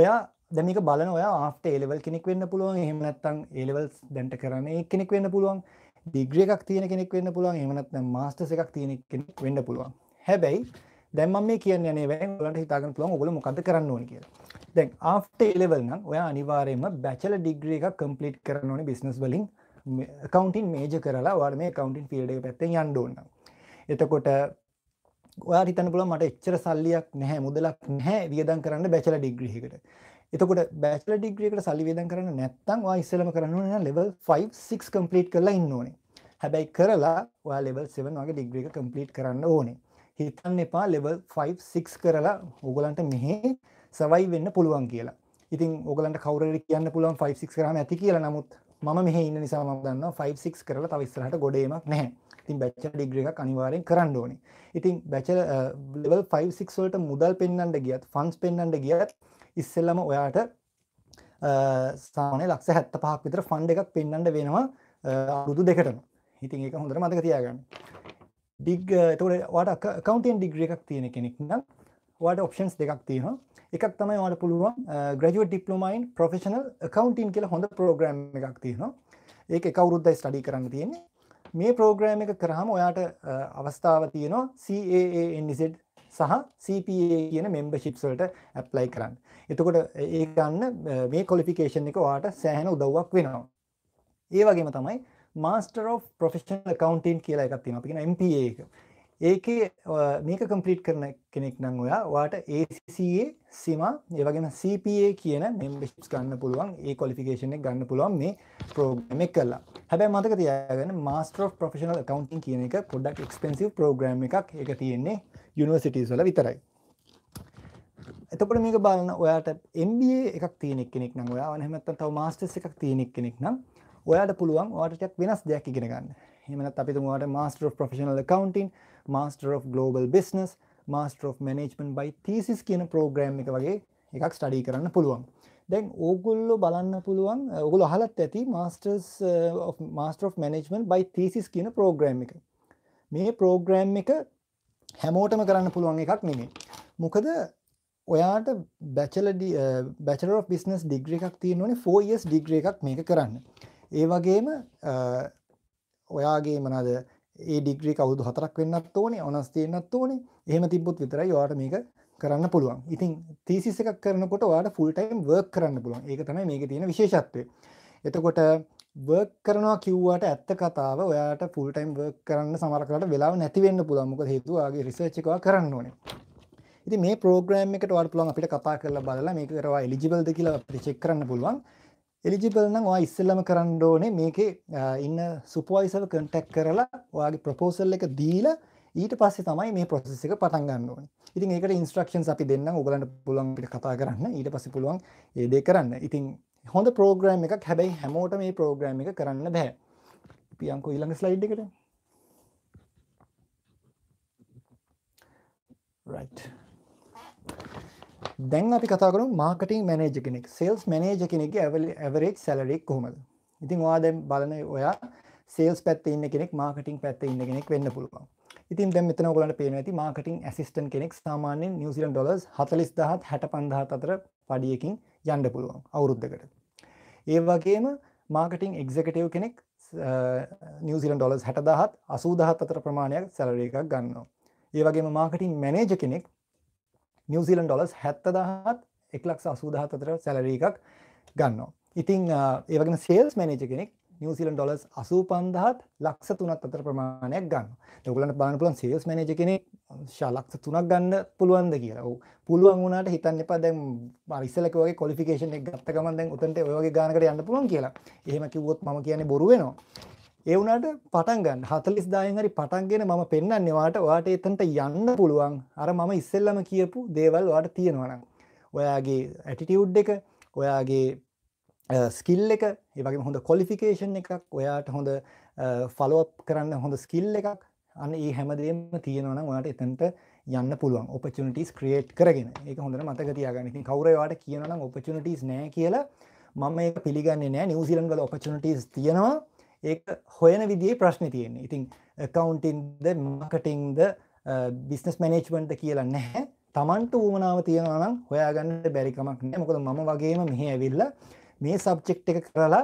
ඔයා දැමික බලන ඔයා ආට ඒලෙවල් කෙනෙක් වෙන්න පුළුවන් එහෙමනත්තං ඒලෙවල් දැන්ට කරන්න ඒ කෙනෙක් වෙන්න පුළුවන් දිග්‍රියක් තියෙන කෙනෙක් වෙන්න පුළුවන් එමනත් මාස්ටස එකක් තියෙන කෙනෙක් වෙන්න පුළුවන් හැබැයි දැන් මම මේ කියන්නේ නේ වෙන ඔයාලට හිතා ගන්න පුළුවන් ඔයගොල්ලෝ මොකද්ද කරන්න ඕනේ කියලා. දැන් after A level නම් ඔයා අනිවාර්යයෙන්ම bachelor degree එකක් complete කරන්න ඕනේ business වලින් accounting major කරලා ඔයාලා මේ accounting field එක පැත්තෙන් යන්න ඕන නම්. එතකොට ඔයාලා හිතන්න පුළුවන් මට එච්චර සල්ලියක් නැහැ මුදලක් නැහැ වියදම් කරන්න bachelor degree එකට. එතකොට බැචල ඩිග්‍රියකට සල්ලිවේදන් කරන්න නැත්තම් ඔයා ඉස්සෙල්ලම කරන්න ඕනේ ලෙවල් 5 6 කම්ප්ලීට් කරලා ඉන්න ඕනේ. හැබැයි කරලා ඔයා ලෙවල් 7 වගේ ඩිග්‍රී එක කම්ප්ලීට් කරන්න ඕනේ. හිතන්න එපා ලෙවල් 5 6 කරලා ඕගලන්ට මෙහි සවයි වෙන්න පුළුවන් කියලා. ඉතින් ඕගලන්ට කවුරුරි කියන්න පුළුවන් 5 6 කරාම ඇති කියලා. නමුත් මම මෙහි ඉන්න නිසා මම දන්නවා 5 6 කරලා තව ඉස්සරහට ගොඩ එමක් නැහැ. ඉතින් බැචලර් ඩිග්‍රී එකක් අනිවාර්යෙන් කරන්න ඕනේ. ඉතින් බැචලර් ලෙවල් 5 6 වලට මුදල් පෙන්වන්න ගියත් ෆන්ඩ්ස් පෙන්වන්න ගියත් ඉස්සෙල්ලම ඔයාට සාමාන්‍ය ලක්ෂ 75ක් විතර ෆන්ඩ් එකක් පෙන්වන්න වෙනවා අවුරුදු දෙකටම. ඉතින් ඒක හොඳට මතක තියාගන්න. ඩිග් uh, එතකොට වාට කවන්ටෙන් ඩිග්‍ර එකක් තියෙන කෙනෙක් නම් වාට ඔප්ෂන්ස් දෙකක් තියෙනවා එකක් තමයි වාට පුළුවන් ග්‍රජුව ඩිප්ලොමයින් ප්‍රොෆෙෂනල් කවන්ටන් කියලා හොඳ ප්‍රෝග්‍රම් එකක් තියෙනවා ඒක කවුරුද්දයි ස්ටඩි කරන්න තියෙන්නේ මේ ප්‍රෝග්‍රෑම් එක කරහම ඔයාට uh, අවස්ථාව තියෙනවා CAANZ සහ CPA කියන මෙම්බශිප්සල්ට ඇප්ලයි කරන්න එතකොට ඒ ගන්න uh, මේ කොලිෆිකේෂන් එක වාට සෑහෙන උදව්වක් වෙනවා ඒ වගේම තමයි මාස්ටර් of ප්‍රොෆෙෂනල් කකවන්ටන් කියලා එකක් තියෙන අපිෙන MPA එක ඒක මේක කම්පලීට් කරන කෙනෙක් නං ඔයා වාට ACCA සීම ඒවගේම CPA කියන මෙම්බිස් ගන්න පුළුවන් ඒ කොලිෆිකේෂන එක ගන්න පුළුවන් මේ ප්‍රෝග්‍රම එක කරලා හැබැ මතක තියාගෙන මාස්ටර් of ප්‍රෆෙෂනල් කකවන්ටන් කියන එක පොඩක් එක්ස්පෙන්සිව ප්‍රෝග්‍රම් එකක් එක තියෙන්නේ යුනිවර්සිටස් වල විතරයි එතකොට මේක බලන්න ඔයාට MBA එකක් තියෙනෙක් කෙනෙක් නම් ඔයා නැමත්තම් තව මාස්ටර්ස් එකක් තියෙනෙක් කෙනෙක් නම් ඔයාට පුළුවන් ඔයාට ටිකක් වෙනස් දෙයක් ඉගෙන ගන්න. එහෙම නැත්නම් අපි තුමු ඔයාට Master of Professional Accounting, Master of Global Business, Master of Management by Thesis කියන ප්‍රෝග්‍රෑම් එක වගේ එකක් ස්ටඩි කරන්න පුළුවන්. දැන් ඕගොල්ලෝ බලන්න පුළුවන් ඔගොල්ලෝ අහලත් ඇති Masters uh, of Master of Management by Thesis කියන ප්‍රෝග්‍රෑම් එක. මේ ප්‍රෝග්‍රෑම් එක හැමෝටම කරන්න පුළුවන් එකක් නෙමෙයි. මොකද ඔයාට බැචල බැචලර් බිස්නස් ඩිග්‍ර එකක් තියෙනවනේ ෆෝයස් ඩිග්‍ර එකක් මේක කරන්න ඒ වගේම ඔයාගේ මොනවාද ඒ ඩිග්‍රී කවුරුදු හතරක් වෙන්නත් ඕනේ ඔනස් තියෙන්නත් ඕනේ. එහෙම තිබ්බොත් විතරයි ඔයාට මේක කරන්න පුළුවන්. ඉතින් තීසිස් එකක් කරනකොට ඔයාට ෆුල් ටයිම් වර්ක් කරන්න පුළුවන්. ඒක තමයි මේකේ තියෙන විශේෂත්වය. එතකොට වර්ක් කරනවා කිව්වට ඇත්ත කතාව ඔයාට ෆුල් ටයිම් වර්ක් කරන්න සමරකට වෙලාව නැති වෙන්න පුළුවන් මොකද හේතුව ආගේ රිසර්ච් එකව කරන්න ඕනේ. ඉතින් මේ ප්‍රෝග්‍රෑම් එකට ඔයාලට පුළුවන් අපිට කතා කරලා බලලා මේක කරවා එලිජිබල්ද කියලා අපිට චෙක් කරන්න පුළුවන්. එලිජිබල් නම් ඔයා ඉස්සෙල්ලම කරන්න ඕනේ මේකේ ඉන්න සුපර්වයිසර් කන්ටැක්ට් කරලා ඔයාගේ ප්‍රොපෝසල් එක දීලා ඊට පස්සේ තමයි මේ process එක පටන් ගන්න ඕනේ. ඉතින් ඒකට instructions අපි දෙන්නම් ඕගලන්ට පුළුවන් අපිට කතා කරන්න. ඊට පස්සේ පුළුවන් ඒ දේ කරන්න. ඉතින් හොඳ ප්‍රෝග්‍රෑම් එකක් හැබැයි හැමෝටම මේ ප්‍රෝග්‍රෑම් එක කරන්න බෑ. පියන්කෝ ඊළඟ ස්ලයිඩ් එකට. right දැන් අපි කතා කරමු මාකටිං මැනේජර් කෙනෙක් සේල්ස් මැනේජර් කෙනෙක්ගේ ඇවරේජ් සැලරි එක කොහමද ඉතින් ඔයා දැන් බලන ඔයා සේල්ස් පැත්තේ ඉන්න කෙනෙක් මාකටිං පැත්තේ ඉන්න කෙනෙක් වෙන්න පුළුවන් ඉතින් දැන් මෙතන ඔයගලන්ට පේනවා ඇති මාකටිං ඇසිස්ටන්ට් කෙනෙක් සාමාන්‍යයෙන් නිව්සීලන්ත ඩොලර්ස් 40000 65000 අතර පඩියකින් යන්න පුළුවන් අවුරුද්දකට. ඒ වගේම මාකටිං එක්සිකියුටිව් කෙනෙක් නිව්සීලන්ත ඩොලර්ස් 60000 80000 අතර ප්‍රමාණයක් සැලරි එකක් ගන්නවා. ඒ වගේම මාකටිං මැනේජර් කෙනෙක් නිවසිලන් ඩොලස් හැත්තදහත් එක්ලක්ෂ අසූදහත් අතර සැලර එකක් ගන්නවා. ඉතිං ඒවගෙන සේල්ස් මැනජ කෙනෙක් නිවසිලන් ඩොලස් අසූ පන්දහත් ලක්ෂ තුනත් අතර ප්‍රමාණයක් ගන්න ඔගලට බානපුලන් සේල්ස් මැනජ කෙනෙ ශලක්ෂ තුනක් ගන්න පුළුවන්ද කියලා ඔ පුළුවන් වුණට හිතන්න එපා දැම් රිස්සලකවගේ කොලිෆිකේෂන ගත්තකමන් දැන් උතන්ට ඔයගේ ගානකට යන්න පුළුවන් කියලා එහෙම කිවොත් ම කියන්නේ බොරුවෙනවා ඒ වුණාට පටන් ගන්න 40000න් හරි පටන්ගෙන මම පෙන්වන්නේ ඔයාට ඔයාට එතනට යන්න පුළුවන් අර මම ඉස්සෙල්ලම කියපු දේවල් ඔයාට තියෙනවා නම් ඔයාගේ ඇටිටියුඩ් එක ඔයාගේ ස්කිල් එක ඒ වගේම හොඳ ක්වොලිෆිකේෂන් එකක් ඔයාට හොඳ ෆලෝ අප් කරන්න හොඳ ස්කිල් එකක් අන්න ඒ හැමදේම තියෙනවා නම් ඔයාට එතනට යන්න පුළුවන් ඔපචනිටස් ක්‍රියේට් කරගෙන එක හොඳ මතකතියාගන්න ඉතින් කවරවාට කියනනම් ඔපචනිටස් නෑ කියලා මම ඒ පිළිගන්නේ නෑ නිවසිලන්ගල ඔපචනිටස් තියෙනවා ඒක හොයන විදිේ ප්‍රශ්න තියෙන්නේ ඉතින් කවන්ටින්ද මකටින්ද බිස්නස් මැනේජ්මන්ට කියලා නැහැ තමන්ට වූමනාව තියෙනනම් හොයාගන්න බැරිකමක් නෑ මොකද මම වගේම මෙහ ඇවිල්ල මේ සබ්ජෙක්් එක කරලා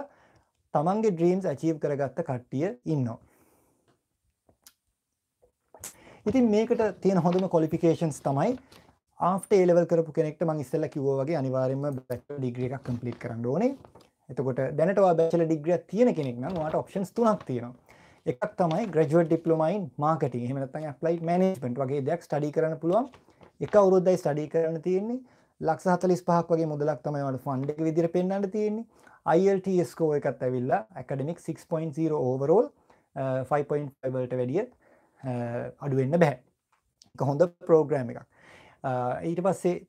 තමන්ගේ ඩ්‍රීම්ස් ඇචීව් කරගත්ත කට්ටිය ඉන්නවා ඉතින් මේකට තියෙන හොඳම කොලිෆිකේන්ස් තමයි ආට ඒලවල් කරපු කෙනෙක්ට මං ඉස්සල්ල කිවෝගේ අනිවාරෙන්ම බැක් ඩිග්‍රිය එකක් කම්පලිට කරන්න ඕනේ එතකොට දැනටවා බැචල ඩිග්‍රිය තියෙන කෙනෙක් නම් වාට ඔප්ෂන්ස් තුනක් තියෙනවා එකක් තමයි ග්‍රජුවට් ඩිප්ලොමයින් මාකටින් එහෙම නැත්නම් ඇප්ලයිඩ් මැනේජ්මන්ට් වගේ දෙයක් ස්ටඩි කරන්න පුළුවන් එක අවුරුද්දයි ස්ටඩි කරන්න තියෙන්නේ ලක්ෂ 45ක් වගේ මුදලක් තමයි වාට ෆන්ඩ් එක විදිහට පෙන්වන්න තියෙන්නේ IELTS ස්කෝර් එකත් ඇවිල්ලා academic 6.0 overall 5.5 වලට වැඩිය අඩු වෙන්න බෑ. ඒක හොඳ ප්‍රෝග්‍රෑම් එකක්. ඊට පස්සේ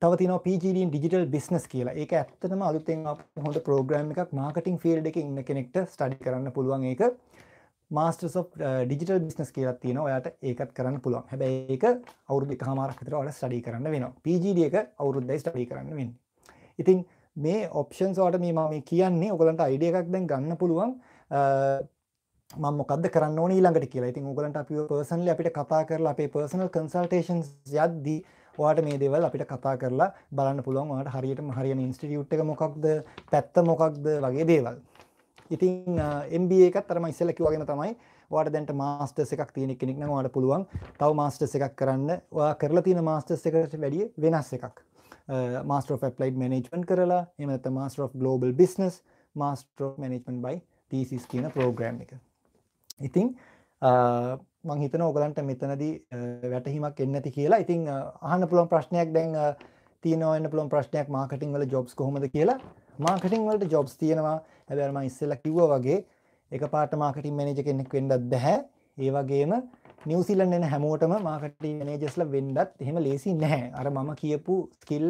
තව තින පGD ඩිජිටල් බිස්නස් කියලා ඒක ඇත්තනම අලුතෙන් හොඳ ප්‍රෝග්‍රම් එකක් මාර්කටින් ෆිල්ඩ් එක ඉන්න කෙනෙක්ට ස්ටඩි කරන්න පුළුවන් ඒක මාස්ටර් සොප් ඩිජිටල් බිස්නස් කියලා තියෙන ඔයාට ඒකත් කරන්න පුළුවන් හැබැයි ඒක අවුරුදු හමාරක්තර ඔට ස්ටඩි කරන්න වෙන පGD එක අවුරුද්දයි ස්ටඩි කරන්න වෙන්න ඉතින් මේ ඔප්ෂන් සෝට මේ මම කියන්නේ ඔගලන්ට අයිඩිය එකක් දැන් ගන්න පුළුවන් uh, මොකද කරන්න ඊළඟට කියලා ඉතින් උගලන්ට අපි පර්සනල අපිට කතා කරලා අපේ පර්සනල් කන්සල්ටේන්ස් යද්දී ඔයාට මේ දේවල් අපිට කතා කරලා බලන්න පුළුවන් ඔයාට හරියටම හරියන ඉන්ස්ටිටියුට් එක මොකක්ද පැත්ත මොකක්ද වගේ දේවල් ඉතින් MBA එකත් අරම ඉස්සෙල්ලා කිව්වාගෙන තමයි ඔයාට දැන්ට මාස්ටර්ස් එකක් තියෙන කෙනෙක් නම් ඔයාට පුළුවන් තව මාස්ටර්ස් එකක් කරන්න ඔයා කරලා තියෙන මාස්ටර්ස් එකට වැඩිය වෙනස් එකක් මාස්ටර් ඔෆ් ඇප්ලයිඩ් මැනේජ්මන්ට් කරලා එහෙම නැත්නම් master of global business master of management by thesis කියන ප්‍රෝග්‍රෑම් එක ඉතින් මම හිතනවා ඔයගලන්ට මෙතනදී වැටහීමක් එන්නේ නැති කියලා. ඉතින් අහන්න පුළුවන් ප්‍රශ්නයක් දැන් තියෙනවා වෙන්න පුළුවන් ප්‍රශ්නයක් මාකටිං වල ජොබ්ස් කොහොමද කියලා. මාකටිං වලට ජොබ්ස් තියෙනවා. හැබැයි මම ඉස්සෙල්ලා කිව්වා වගේ එකපාරට මාකටිං මැනේජර් කෙනෙක් වෙන්නත් බෑ. ඒ වගේම නිව්සිලන්ඩ් එන හැමෝටම මාකටිං මැනේජර්ස්ලා වෙන්නත් එහෙම ලේසි නැහැ. අර මම කියපු ස්කිල්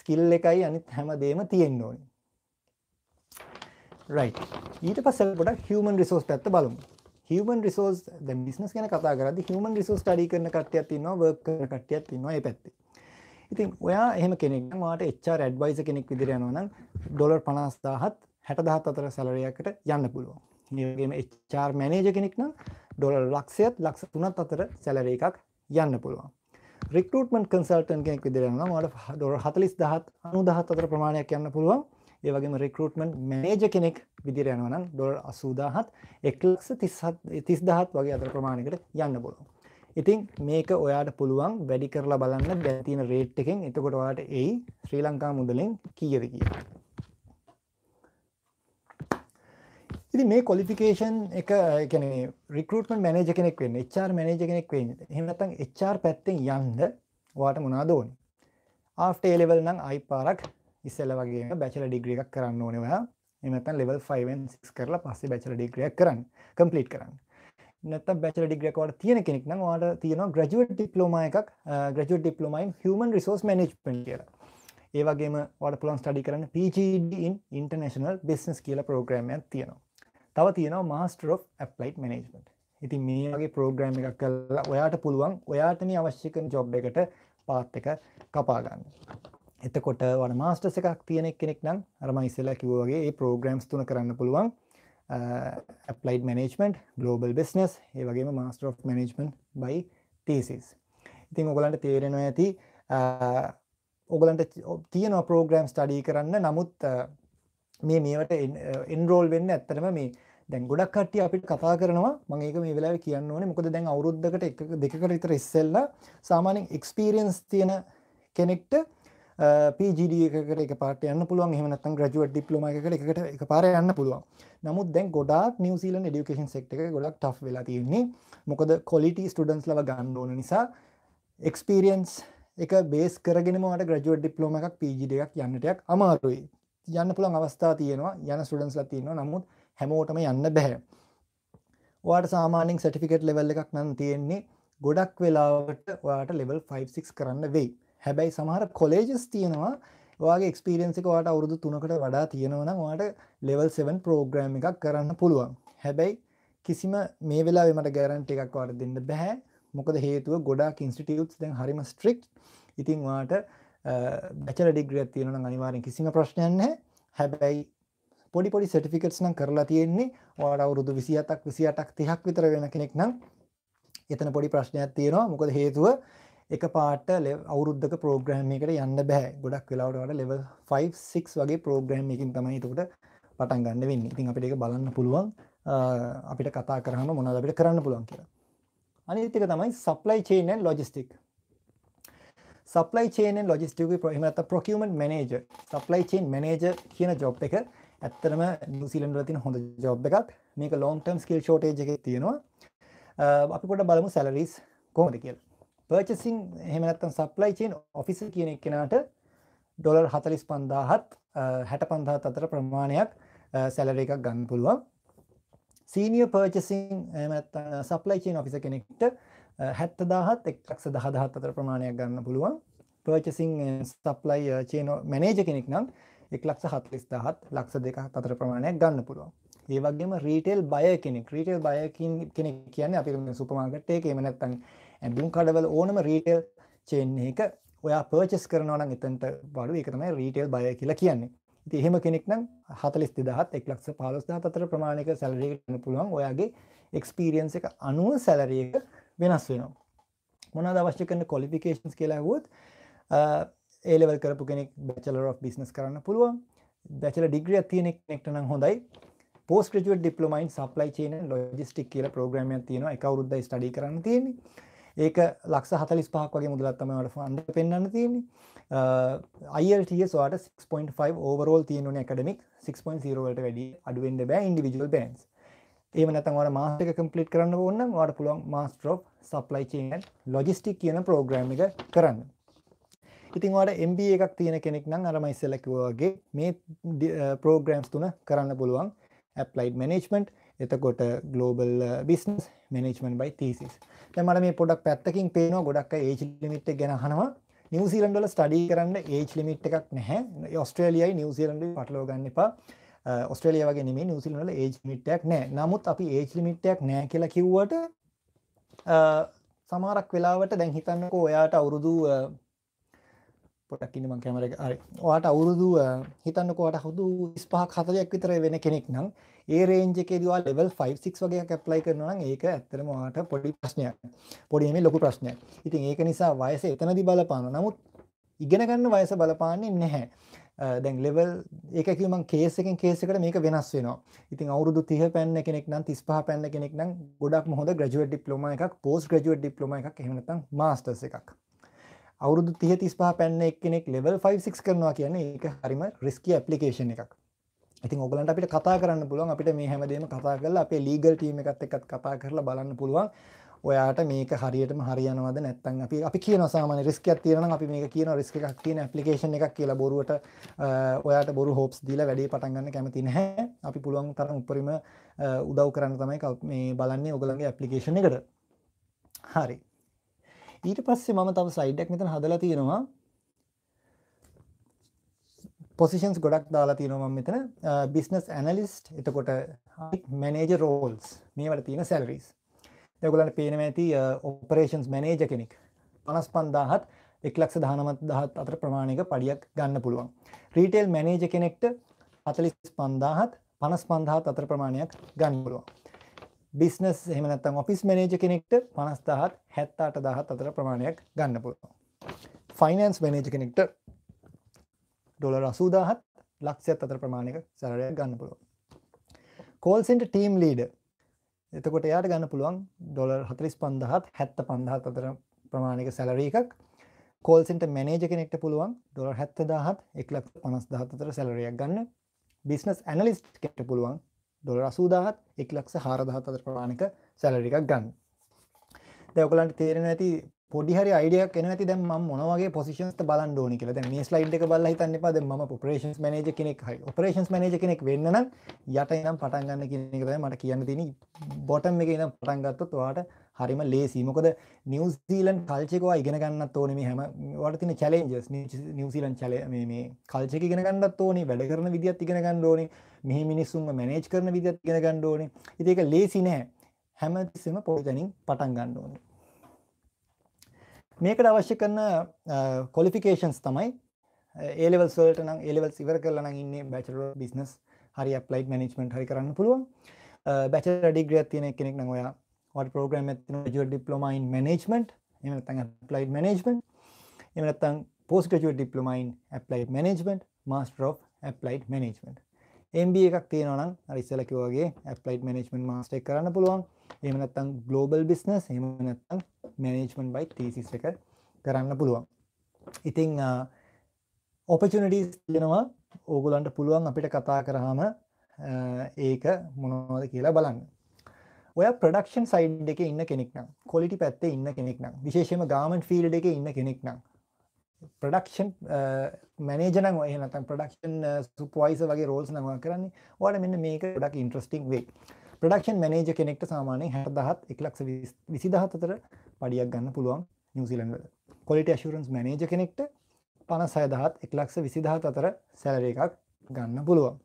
ස්කිල් එකයි අනිත් හැමදේම තියෙන්න ඕනේ. රයිට් ඊට පස්සේ පොඩක් හියුමන් රිසෝස් පැත්ත බලමු. human resource දැන් business ගැන කතා කරද්දී human resource study කරන කට්ටියක් ඉන්නවා work කරන කට්ටියක් ඉන්නවා ඒ පැත්තේ. ඉතින් ඔයා එහෙම කෙනෙක් නම් ඔයාට HR advisor කෙනෙක් විදිහට යනවා නම් ඩොලර් 50000ත් 60000 අතර salary එකකට යන්න පුළුවන්. මේ වගේම HR manager කෙනෙක් නම් ඩොලර් ලක්ෂයත් ලක්ෂ 3ත් අතර salary එකක් යන්න පුළුවන්. recruitment consultant කෙනෙක් විදිහට යනවා නම් ඔයාට ඩොලර් 40000ත් 90000 අතර ප්‍රමාණයක් යන්න පුළුවන්. ඒ වගේම රිකරටමන්් මනේජ කෙනෙක් විදිර යනවනන් ඩොල් අසූදාහත් එක්ලක්ස තිස්දහත් වගේ අතර ප්‍රමාණකට යන්න බොලු. ඉතින් මේක ඔයාට පුළුවන් වැඩි කරලා බලන්න දැතින රේට් එකෙන් එතකොට ඔයාට එයි ශ්‍රී ලංකා මුදලෙන් කියද කිය. ඉති මේ කොලිෆිකේෂන් එක කැන රිකරටම මනජ කෙනෙක් වෙන් චාර් මනජ කෙනෙක් වෙන්න හෙමතන් එච්චාර් පැත්තෙන් යන්ද වාට මොනා දෝනි ආෆ්ටේලෙවල් නම් අයි පාරක් ඉස්සල වගේ බැචල ඩිග්‍රිය එකක් කරන්න ඕනවා එමතන් ලෙවල් 5ක් කරලා පස්සේ බැචල ඩිග්‍රියක් කරන්න කම්පලීට් කරන්න නැත බැචල ඩිග්‍රකවට තියෙන කෙනෙක් නම් වාට තියෙන ග්‍රජුවට ඩිප්ලෝම එකක් ග්‍රජුවට ඩිප්ලෝමයින් හමන් රිසෝස් මනෙජ්පන් කියලා ඒවගේම වට පුළන් ස්ටඩි කරන්න පGDන් ඉන්ටර්නශනල් බිස්නස් කියලා ප්‍රෝග්‍රමයක් තියෙනවා තව තියෙනවා මස්ටර් of ඇප්ලයිට් මනෙජ්මට ඉතින් මේගේ ප්‍රෝග්‍රම් එකක් කල්ලා ඔයාට පුළුවන් ඔයාටනි අවශ්‍යකන ජොබ් එකට පාත් එක කපාගන්න එතකොට වන මාස්ටර්ස එකක් තියෙනෙක් කෙනෙක් නම් අරම ඉස්සලා කිවෝගේ ඒ පෝග්‍රම්ස් තුන කරන්න පුළුවන් ඇප්ලයිඩ් මනෙජ්මෙන්ට් ගලෝබල් බිස්නස් ඒ වගේම මස්ටර් of මනෙජ්මන් බයි තේසිස් ඉතින් ඔගලන්ට තේරෙනවා ඇති ඔගලන්ට තියෙන පෝග්‍රම් ස්ටඩී කරන්න නමුත් මේ මේවට එන්රෝල් වෙන්න ඇත්තරම මේ දැන් ගොඩක් කට්ටිය අපිට කතා කරනවා මම ඒක මේ වෙලාවේ කියන්න ඕනේ මොකද දැන් අවුරුද්දකට එක දෙකකට විතර ඉස්සෙල්ලා සාමාන්‍යයෙන් එක්ස්පීරියන්ස් තියෙන කෙනෙක්ට පGD එකකට එක පාට යන්න පුළුවන් එහෙම නැත්නම් ග්‍රැජුවේට් ඩිප්ලෝමා එකකට එකකට එකපාර යන්න පුළුවන් නමුත් දැන් ගොඩාක් නිව්සීලන්ඩ් এඩියුකේෂන් සෙක්ටර් එක ගොඩක් ටෆ් වෙලා තියෙන්නේ මොකද ක්වොලිටි ස්ටුඩන්ට්ස් ලව ගන්න ඕන නිසා එක්ස්පීරියන්ස් එක බේස් කරගෙනමට ග්‍රජුවට් ඩිප්ලෝම එකක් පGD එකක් යන්නටයක් අමාරුයි යන්න පුළන් අවස්ථා තියෙනවා යන ස්ටඩන්ස් ලතියනවා නමුත් හැමෝටම යන්න බැහැ වාට සාමානින් සටිෆිකට් ලෙවල් එකක් නම් තියෙන්නේ ගොඩක් වෙලාවට ඔයාට ලෙවල් 56 කරන්න වෙයි හැබැයි සමහර කොලේජස් තියෙනවා වගේ ක්ස්පිරෙන්සික වාට අවුරුදු තුනකට වඩා තියෙනවන වාට ලෙවල් 7 පෝග්‍රම් එකක් කරන්න පුළුවන් හැබැයි කිසිම මේ වෙලා මට ගැරන්ට එකක් වාට දෙන්න බැහැ මොකද හේතුව ගොඩා ඉන්ස්ටියුට් දැන් හරිම ස්ට්‍රික් ඉතින්වාට බැචල ඩිග්‍රියත් තියෙනන අනිවාරෙන් කිසිම ප්‍රශ්නයන්න හැබැයි පොඩිපොඩි සටිෆිකට්ස් නම් කරලා තියෙන්නේ වාට අවුරුදු විසිහතක් විසිටක් තිහක් විතර වෙන කෙනෙක් නම් එතන පොඩි ප්‍රශ්නයක් තියෙනවා මොකද හේතුව එක පාට අවුරුද්ධක ප්‍රෝග්‍රෑම් එකට යන්න බෑ ගොඩක් වෙලාවට වට ලෙව 56 වගේ ප්‍රෝග්‍රෑම් එකින් තමයි එතකොට පටන් ගන්න වෙන්නේ. ඉතින් අපිට ඒක බලන්න පුළුවන් අපිට කතා කරාම මොනවද අපිට කරන්න පුළුවන් කියලා. අනිත් එක තමයි supply chain and logistic. supply chain and logistic එහෙම නැත්නම් procurement manager, supply chain manager කියන job එක ඇත්තටම නිව්සීලන්ඩ් වල තියෙන හොඳ job එකක්. මේක long term skill shortage එකක් තියෙනවා. අපි පොඩ්ඩක් බලමු salaries කොහොමද කියලා. purchasing එහෙම නැත්නම් supply chain officer කියන එක්කෙනාට ඩොලර් 45000ත් 65000ත් අතර ප්‍රමාණයක් සැලරි එකක් ගන්න පුළුවන්. senior purchasing එහෙම නැත්නම් supply chain officer කෙනෙක්ට 70000ත් 110000 අතර ප්‍රමාණයක් ගන්න පුළුවන්. purchasing supply chain manager කෙනෙක් නම් 140000ත් ලක්ෂ 2ක් අතර ප්‍රමාණයක් ගන්න පුළුවන්. ඒ වගේම රීටේල් බයර් කෙනෙක් රීටේල් බයර් කෙනෙක් කියන්නේ අපි මේ සුපර් මාකට් එකේ එහෙම නැත්නම් ඇඳුම් කඩවල ඕනම රීටේල් චේන් එකක ඔයා පර්චේස් කරනවා නම් එතනට වඩා ඒක තමයි රීටේල් බයර් කියලා කියන්නේ. ඉතින් එහෙම කෙනෙක් නම් 42000ත් 115000 අතර ප්‍රමාණයක සැලරි එකක් පුළුවන්. ඔයාගේ එක්ස්පීරියන්ස් එක අනුව සැලරි එක වෙනස් වෙනවා. මොනවද අවශ්‍ය කරන ක්වොලිෆිකේෂන්ස් කියලා අහුවොත් ඒලෙවල් කරපු කෙනෙක් බැචලර් ඔෆ් බිස්නස් කරන්න පුළුවන්. බැචලර් ඩිග්‍රියක් තියෙන කෙනෙක්ට නම් හොඳයි. Post graduate diploma in supply chain and logistic කියලා ප්‍රෝග්‍රෑම් එකක් තියෙනවා එක අවුරුද්දයි ස්ටඩි කරන්න තියෙන්නේ. ඒක ලක්ෂ 45ක් වගේ මුදලක් තමයි ඔයාලට ෆන්ඩ් පෙන්වන්න තියෙන්නේ. IELTS ඔයාලට 6.5 overall තියෙන උනේ academic 6.0 වලට වැඩිය අඩු වෙන්න බෑ individual bands. ඒම නැත්නම් ඔයාලා මාස්ටර් එක කම්ප්ලීට් කරන්න ඕන නම් ඔයාලට පුළුවන් master of supply chain and logistic කියන ප්‍රෝග්‍රෑම් එක කරන්න. ඉතින් ඔයාලට MBA එකක් තියෙන කෙනෙක් නම් අර මම ඉස්සෙල්ලා කිව්වා වගේ මේ ප්‍රෝග්‍රෑම්ස් uh, තුන කරන්න පුළුවන්. ඇප්ලයිඩ් මනෙජ්මට් එතකොට ගලෝබල් බිස්නස් මනෙජ්මන් බයි තිසිස් තැමට මේ පොඩක් පැත්තකින් පේනවා ගොඩක් ඒච් ලිමිට් ගැනහනවා නිවසිලන්ඩල ස්ටඩී කරන්න ඒච් ලිමිට් එකක් නැහැ ඔස්ට්‍රේලියයි නිවසිලන්ඩ පටලෝ ගන්න එපා ඔස්ට්‍රලිය uh, වගේ නෙමේ නිවසිලනල ඒජ් මිට්ටයක් නෑ නමුත් අපි ඒච් ලිමිට්ටයක් නෑ කියලා කිව්වට uh, සමාරක් වෙලාවට දැන් හිතන්නකෝ ඔයාට අවුරුදු uh, පොටක්කින්නම කැමර වාට අවුරුදු හිතන්නකොට හුදු ස්පාක් හතලයක් විතර වෙන කෙනෙක් නම් ඒ රේන්ජ් එකේදී ඔයා ලෙවල් 5 6 වගේ එකක් ඇප්ලයි කරනවා නම් ඒක ඇත්තටම ඔයාට පොඩි ප්‍රශ්නයක්. පොඩි නෙමෙයි ලොකු ප්‍රශ්නයක්. ඉතින් ඒක නිසා වයස එතනදී බලපානවා. නමුත් ඉගෙන ගන්න වයස බලපාන්නේ නැහැ. දැන් ලෙවල් ඒක කිව්ව මං කේස් එකෙන් කේස් එකට මේක වෙනස් වෙනවා. ඉතින් අවුරුදු 30 පැන්න කෙනෙක් නම් 35 පැන්න කෙනෙක් නම් ගොඩක්ම හොඳ ග්‍රැජුවේට් ඩිප්ලෝමා එකක්, පෝස්ට් ග්‍රැජුවේට් ඩිප්ලෝමා එකක් එහෙම නැත්නම් මාස්ටර්ස් එකක්. අවුරුදු 30 35 පැන්න එක්කෙනෙක් ලෙවල් 5 6 කරනවා කියන්නේ ඒක හරිම රිස්කි ඇප්ලිකේෂන් එකක්. ඉතින් ඔගලන්ට අපිට කතා කරන්න පුළුවන් අපිට මේ හැමදේම කතා කරලා අපේ ලීගල් ටීම් එකත් එක්කත් කතා කරලා බලන්න පුළුවන් ඔයාට මේක හරියටම හරියනවද නැත්තම් අපි අපි කියන සාමාන්‍ය රිස්ක් එකක් තියෙනවා නම් අපි මේක කියන රිස්ක් එකක් තියෙන ඇප්ලිකේෂන් එකක් කියලා බොරුවට ඔයාට බොරු හෝප්ස් දීලා වැඩේ පටන් ගන්න කැමති නැහැ. අපි පුළුවන් තරම් උපරිම උදව් කරන්න තමයි මේ බලන්නේ ඔයගලගේ ඇප්ලිකේෂන් එකට. හරි. ඊට පස්සේ මම තව සයිඩ් එකක් මෙතන හදලා තියෙනවා. පොසිෂන්ස් ගොඩක් දාලා තියෙනවා මම මෙතන බිස්නස් ඇනලිස්ට් එතකොට මැනේජර් රෝල්ස් මේවට තියෙන සැලරිස් දෙගොල්ලන්ට පේනවා ඇති ඔපරේෂන්ස් මැනේජර් කෙනෙක් 55000ත් 119000 අතර ප්‍රමාණයක පඩියක් ගන්න පුළුවන් රීටේල් මැනේජර් කෙනෙක්ට 45000ත් 55000 අතර ප්‍රමාණයක් ගන්න පුළුවන් බිස්නස් එහෙම නැත්නම් ඔෆිස් මැනේජර් කෙනෙක්ට 50000ත් 78000 අතර ප්‍රමාණයක් ගන්න පුළුවන් ෆයිනෑන්ස් මැනේජර් කෙනෙක්ට ඩොලර් අසූදාහත් ලක්ෂයත් අතර ප්‍රමාණයක සැරය ගන්න පුළුවන්. කෝල්සින්ට ටීම් ලීඩ එතකොට එයාට ගන්න පුළුවන් ඩොලර් හතරිස් පන්දහත් හැත්ත පන්දහත් අතර ප්‍රමාණික සැලරී එකක් කෝල්සින්ට මැනේජ කෙනෙක්ට පුළුවන් ඩොලර් හැත්ත දාහත් එක්ලක් පනස් දහත්තර සැලරයක් ගන්න බිස්නස් ඇනලිස්ට් කෙට පුළුවන් ඩොලර් අසූදාහත් එක් ලක්ෂ හාරදහත් අතර ප්‍රමාණික සැලරිකක් ගන්න දෙවකලන්ට තේරෙන ඇති පොඩිහරි අයිඩයක් එන ඇති දැම් මොනවගේ පොසිෂන්ස් බලන් ඕනි කියලා දැන් මේ ස්ලයිඩ් එක බලලා හිතන්න එපා දැන් මම ඔපරේෂන්ස් මැනේජර් කෙනෙක් හරි ඔපරේෂන්ස් මැනේජර් කෙනෙක් වෙන්න නම් යට ඉඳන් පටන් ගන්න කියන එක තමයි මට කියන්න තියෙන්නේ බොටම් එකේ ඉඳන් පටන් ගත්තොත් ඔයාලට හරිම ලේසි මොකද නිවසිීලන් කල්චකවා ඉගෙන ගන්නත් ඕන මේ හැම වටතින චලෙන්ජස් නිවසිීලන් චල මේ කල්චක ඉගෙන ගන්නත් ඕනේ වැඩ කරන විදිත් ඉගෙන ගන්න ඕනේ මෙහි මිනිස්සුන්ව මැනේජ් කරන විදිත් ඉගෙන ගන්න ඕනේ ඉතින් ඒක ලේසි නෑ හැමතිස්සෙම පොඩි තැනින් පටන් ගන්න ඕනේ මේකට අවශ්‍ය කරන කොලිෆිකේෂන්ස් තමයි ඒලෙවල් සල්ට නම් ඒලෙවල් ඉවර කරලන ඉන්න බැචලෝ බිස්නස් හරි ප්ලයි් මනෙජ්මෙන්ට් හරි කරන්න පුළුවන් බැච ඩිග්‍රිය තියෙන කෙනෙක් න ඔයා වට පෝග්‍රම ඇතින ජ ඩිපලොමයින් මනෙජ්මෙන්ට් එමතන් ප්ලයි් මනෙජ්මෙන්ට් එමනත්තන් පෝස් ්‍රජුව ඩිපලොමයින් ප්ලයි් මනෙජ්මෙන්ට් මස්ටර් ප්ලයි් මනෙජ්මෙන්ට් MB එකක් තියෙනවනම් අරිස්සලකිවගේ ඇප්ලයිට් මනෙජ්මෙන්ට් මස්ටෙක් කරන්න පුළුවන් එමනත්තන් ගලෝබල් බිස්නස් එමනත්තන් මැනේජ්මන් බයි තීසිස් එක කරන්න පුළුවන් ඉතිං ඔපචනටස් තියෙනවා ඕගුලන්ට පුළුවන් අපිට කතා කරහම ඒක මොනවද කියලා බලන්න ඔය ප්‍රඩක්ෂන් සයිඩ් එක ඉන්න කෙනෙක්නම් කොලිටි පැත්තේ ඉන්න කෙනෙක්නම් විශේෂම ගාමන් ෆිල්් එක ඉන්න කෙනෙක්නම් ප්‍රඩක්ෂන් මැනේජන ඔයනතන් ප්‍රඩක්ෂන් සුපයිස වගේ රෝල්ස් නම කරන්නේ ඕට මෙන්න මේක ඩක් ඉන්ට්‍රස්ටිංක් වේ ප්‍රඩක්ෂන් මැනේජ කෙනෙක්ට සාමානය හැට දහත් එක්ලක්ෂ විසි දහත් අතර පඩියක් ගන්න පුළුවන් නිවසිලන්වල කොලිට ඇශුරන්ස් මැනේජ කෙනෙක්ට පන සයදහත් එක්ලක්ෂ විසිදහත් අතර සැලර එකක් ගන්න පුළුවන්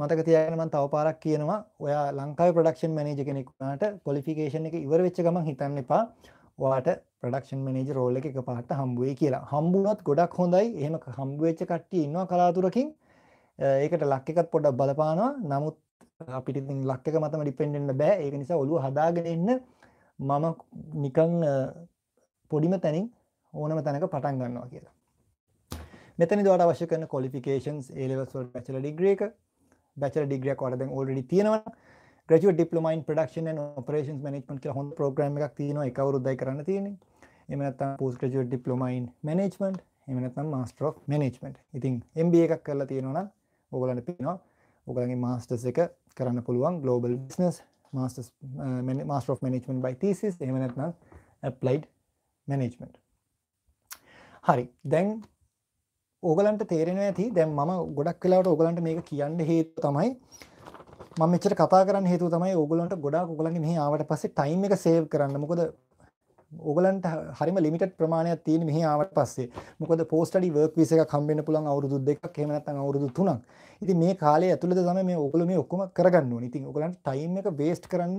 මතක තියගෙනම තව පාරක් කියනවා ඔයා ලංකාව ප්‍රඩක්ෂන් මැනේජ කෙනෙක්ට කොලිෆිකේෂන් එක ඉවර වෙච්ච ගම හිතන්න එපා වාට ප්‍රඩක්ෂන් මනජ රෝල එක පහට හම්බුවේ කියලා හම්බුවත් ගොඩක් හොඳයි එහෙම හම්බුවච්ච කට්ටිය ඉන්නවා කලාතුරකින් ඒකට ලක්කකත් පොඩක් බලපානවා නමුත් අපිට ඉතින් ලක් එක මතම ඩිපෙන්ඩ් වෙන්න බෑ. ඒක නිසා ඔළුව හදාගෙන ඉන්න මම නිකන් පොඩිම තැනින් ඕනම තැනක පටන් ගන්නවා කියලා. මෙතනදි ඔයාලට අවශ්‍ය කරන qualifications A levels වල bachelor degree එක bachelor degree එක ඔයාලට දැන් already තියෙනවා. graduate diploma in production and operations management කියලා හොඳ program එකක් තියෙනවා. ඒක අවුරුද්දයි කරන්න තියෙන්නේ. එහෙම නැත්නම් post graduate diploma in management එහෙම නැත්නම් master of management. ඉතින් MBA එකක් කරලා තියෙනවා නම් ඕගොල්ලන්ට පේනවා ඔගලගේ මස්ටර්ස් එක කරන්න පුළුවන් global business masters master of management by thesis එහෙම නැත්නම් applied management හරි දැන් ඕගලන්ට තේරෙන ඇති දැන් මම ගොඩක් වෙලාවට ඕගලන්ට මේක කියන්න හේතු තමයි මම මෙච්චර කතා කරන්න හේතුව තමයි ඕගලන්ට ගොඩාක් ඕගලන්ගේ මෙහි ආවට පස්සේ ටයිම් එක සේව් කරන්න මොකද ඕගලන්ට හරිම ලිමිට ප්‍රමාණයක් තියෙන මෙහි ආවට පස්සේ මොකද පෝස්ටඩි වර්ක් විස එක කම්බෙන පුළන් අවුරුදු දෙක් හෙමනත්තන් අවුරුදු තුනක් ඉති මේ කාලේ ඇතුළද තම මේ ඔකුල මේ ඔක්කොම කරගන්න ඉතින් ඔගලන් ටයිම් එක බේස්ට් කරන්න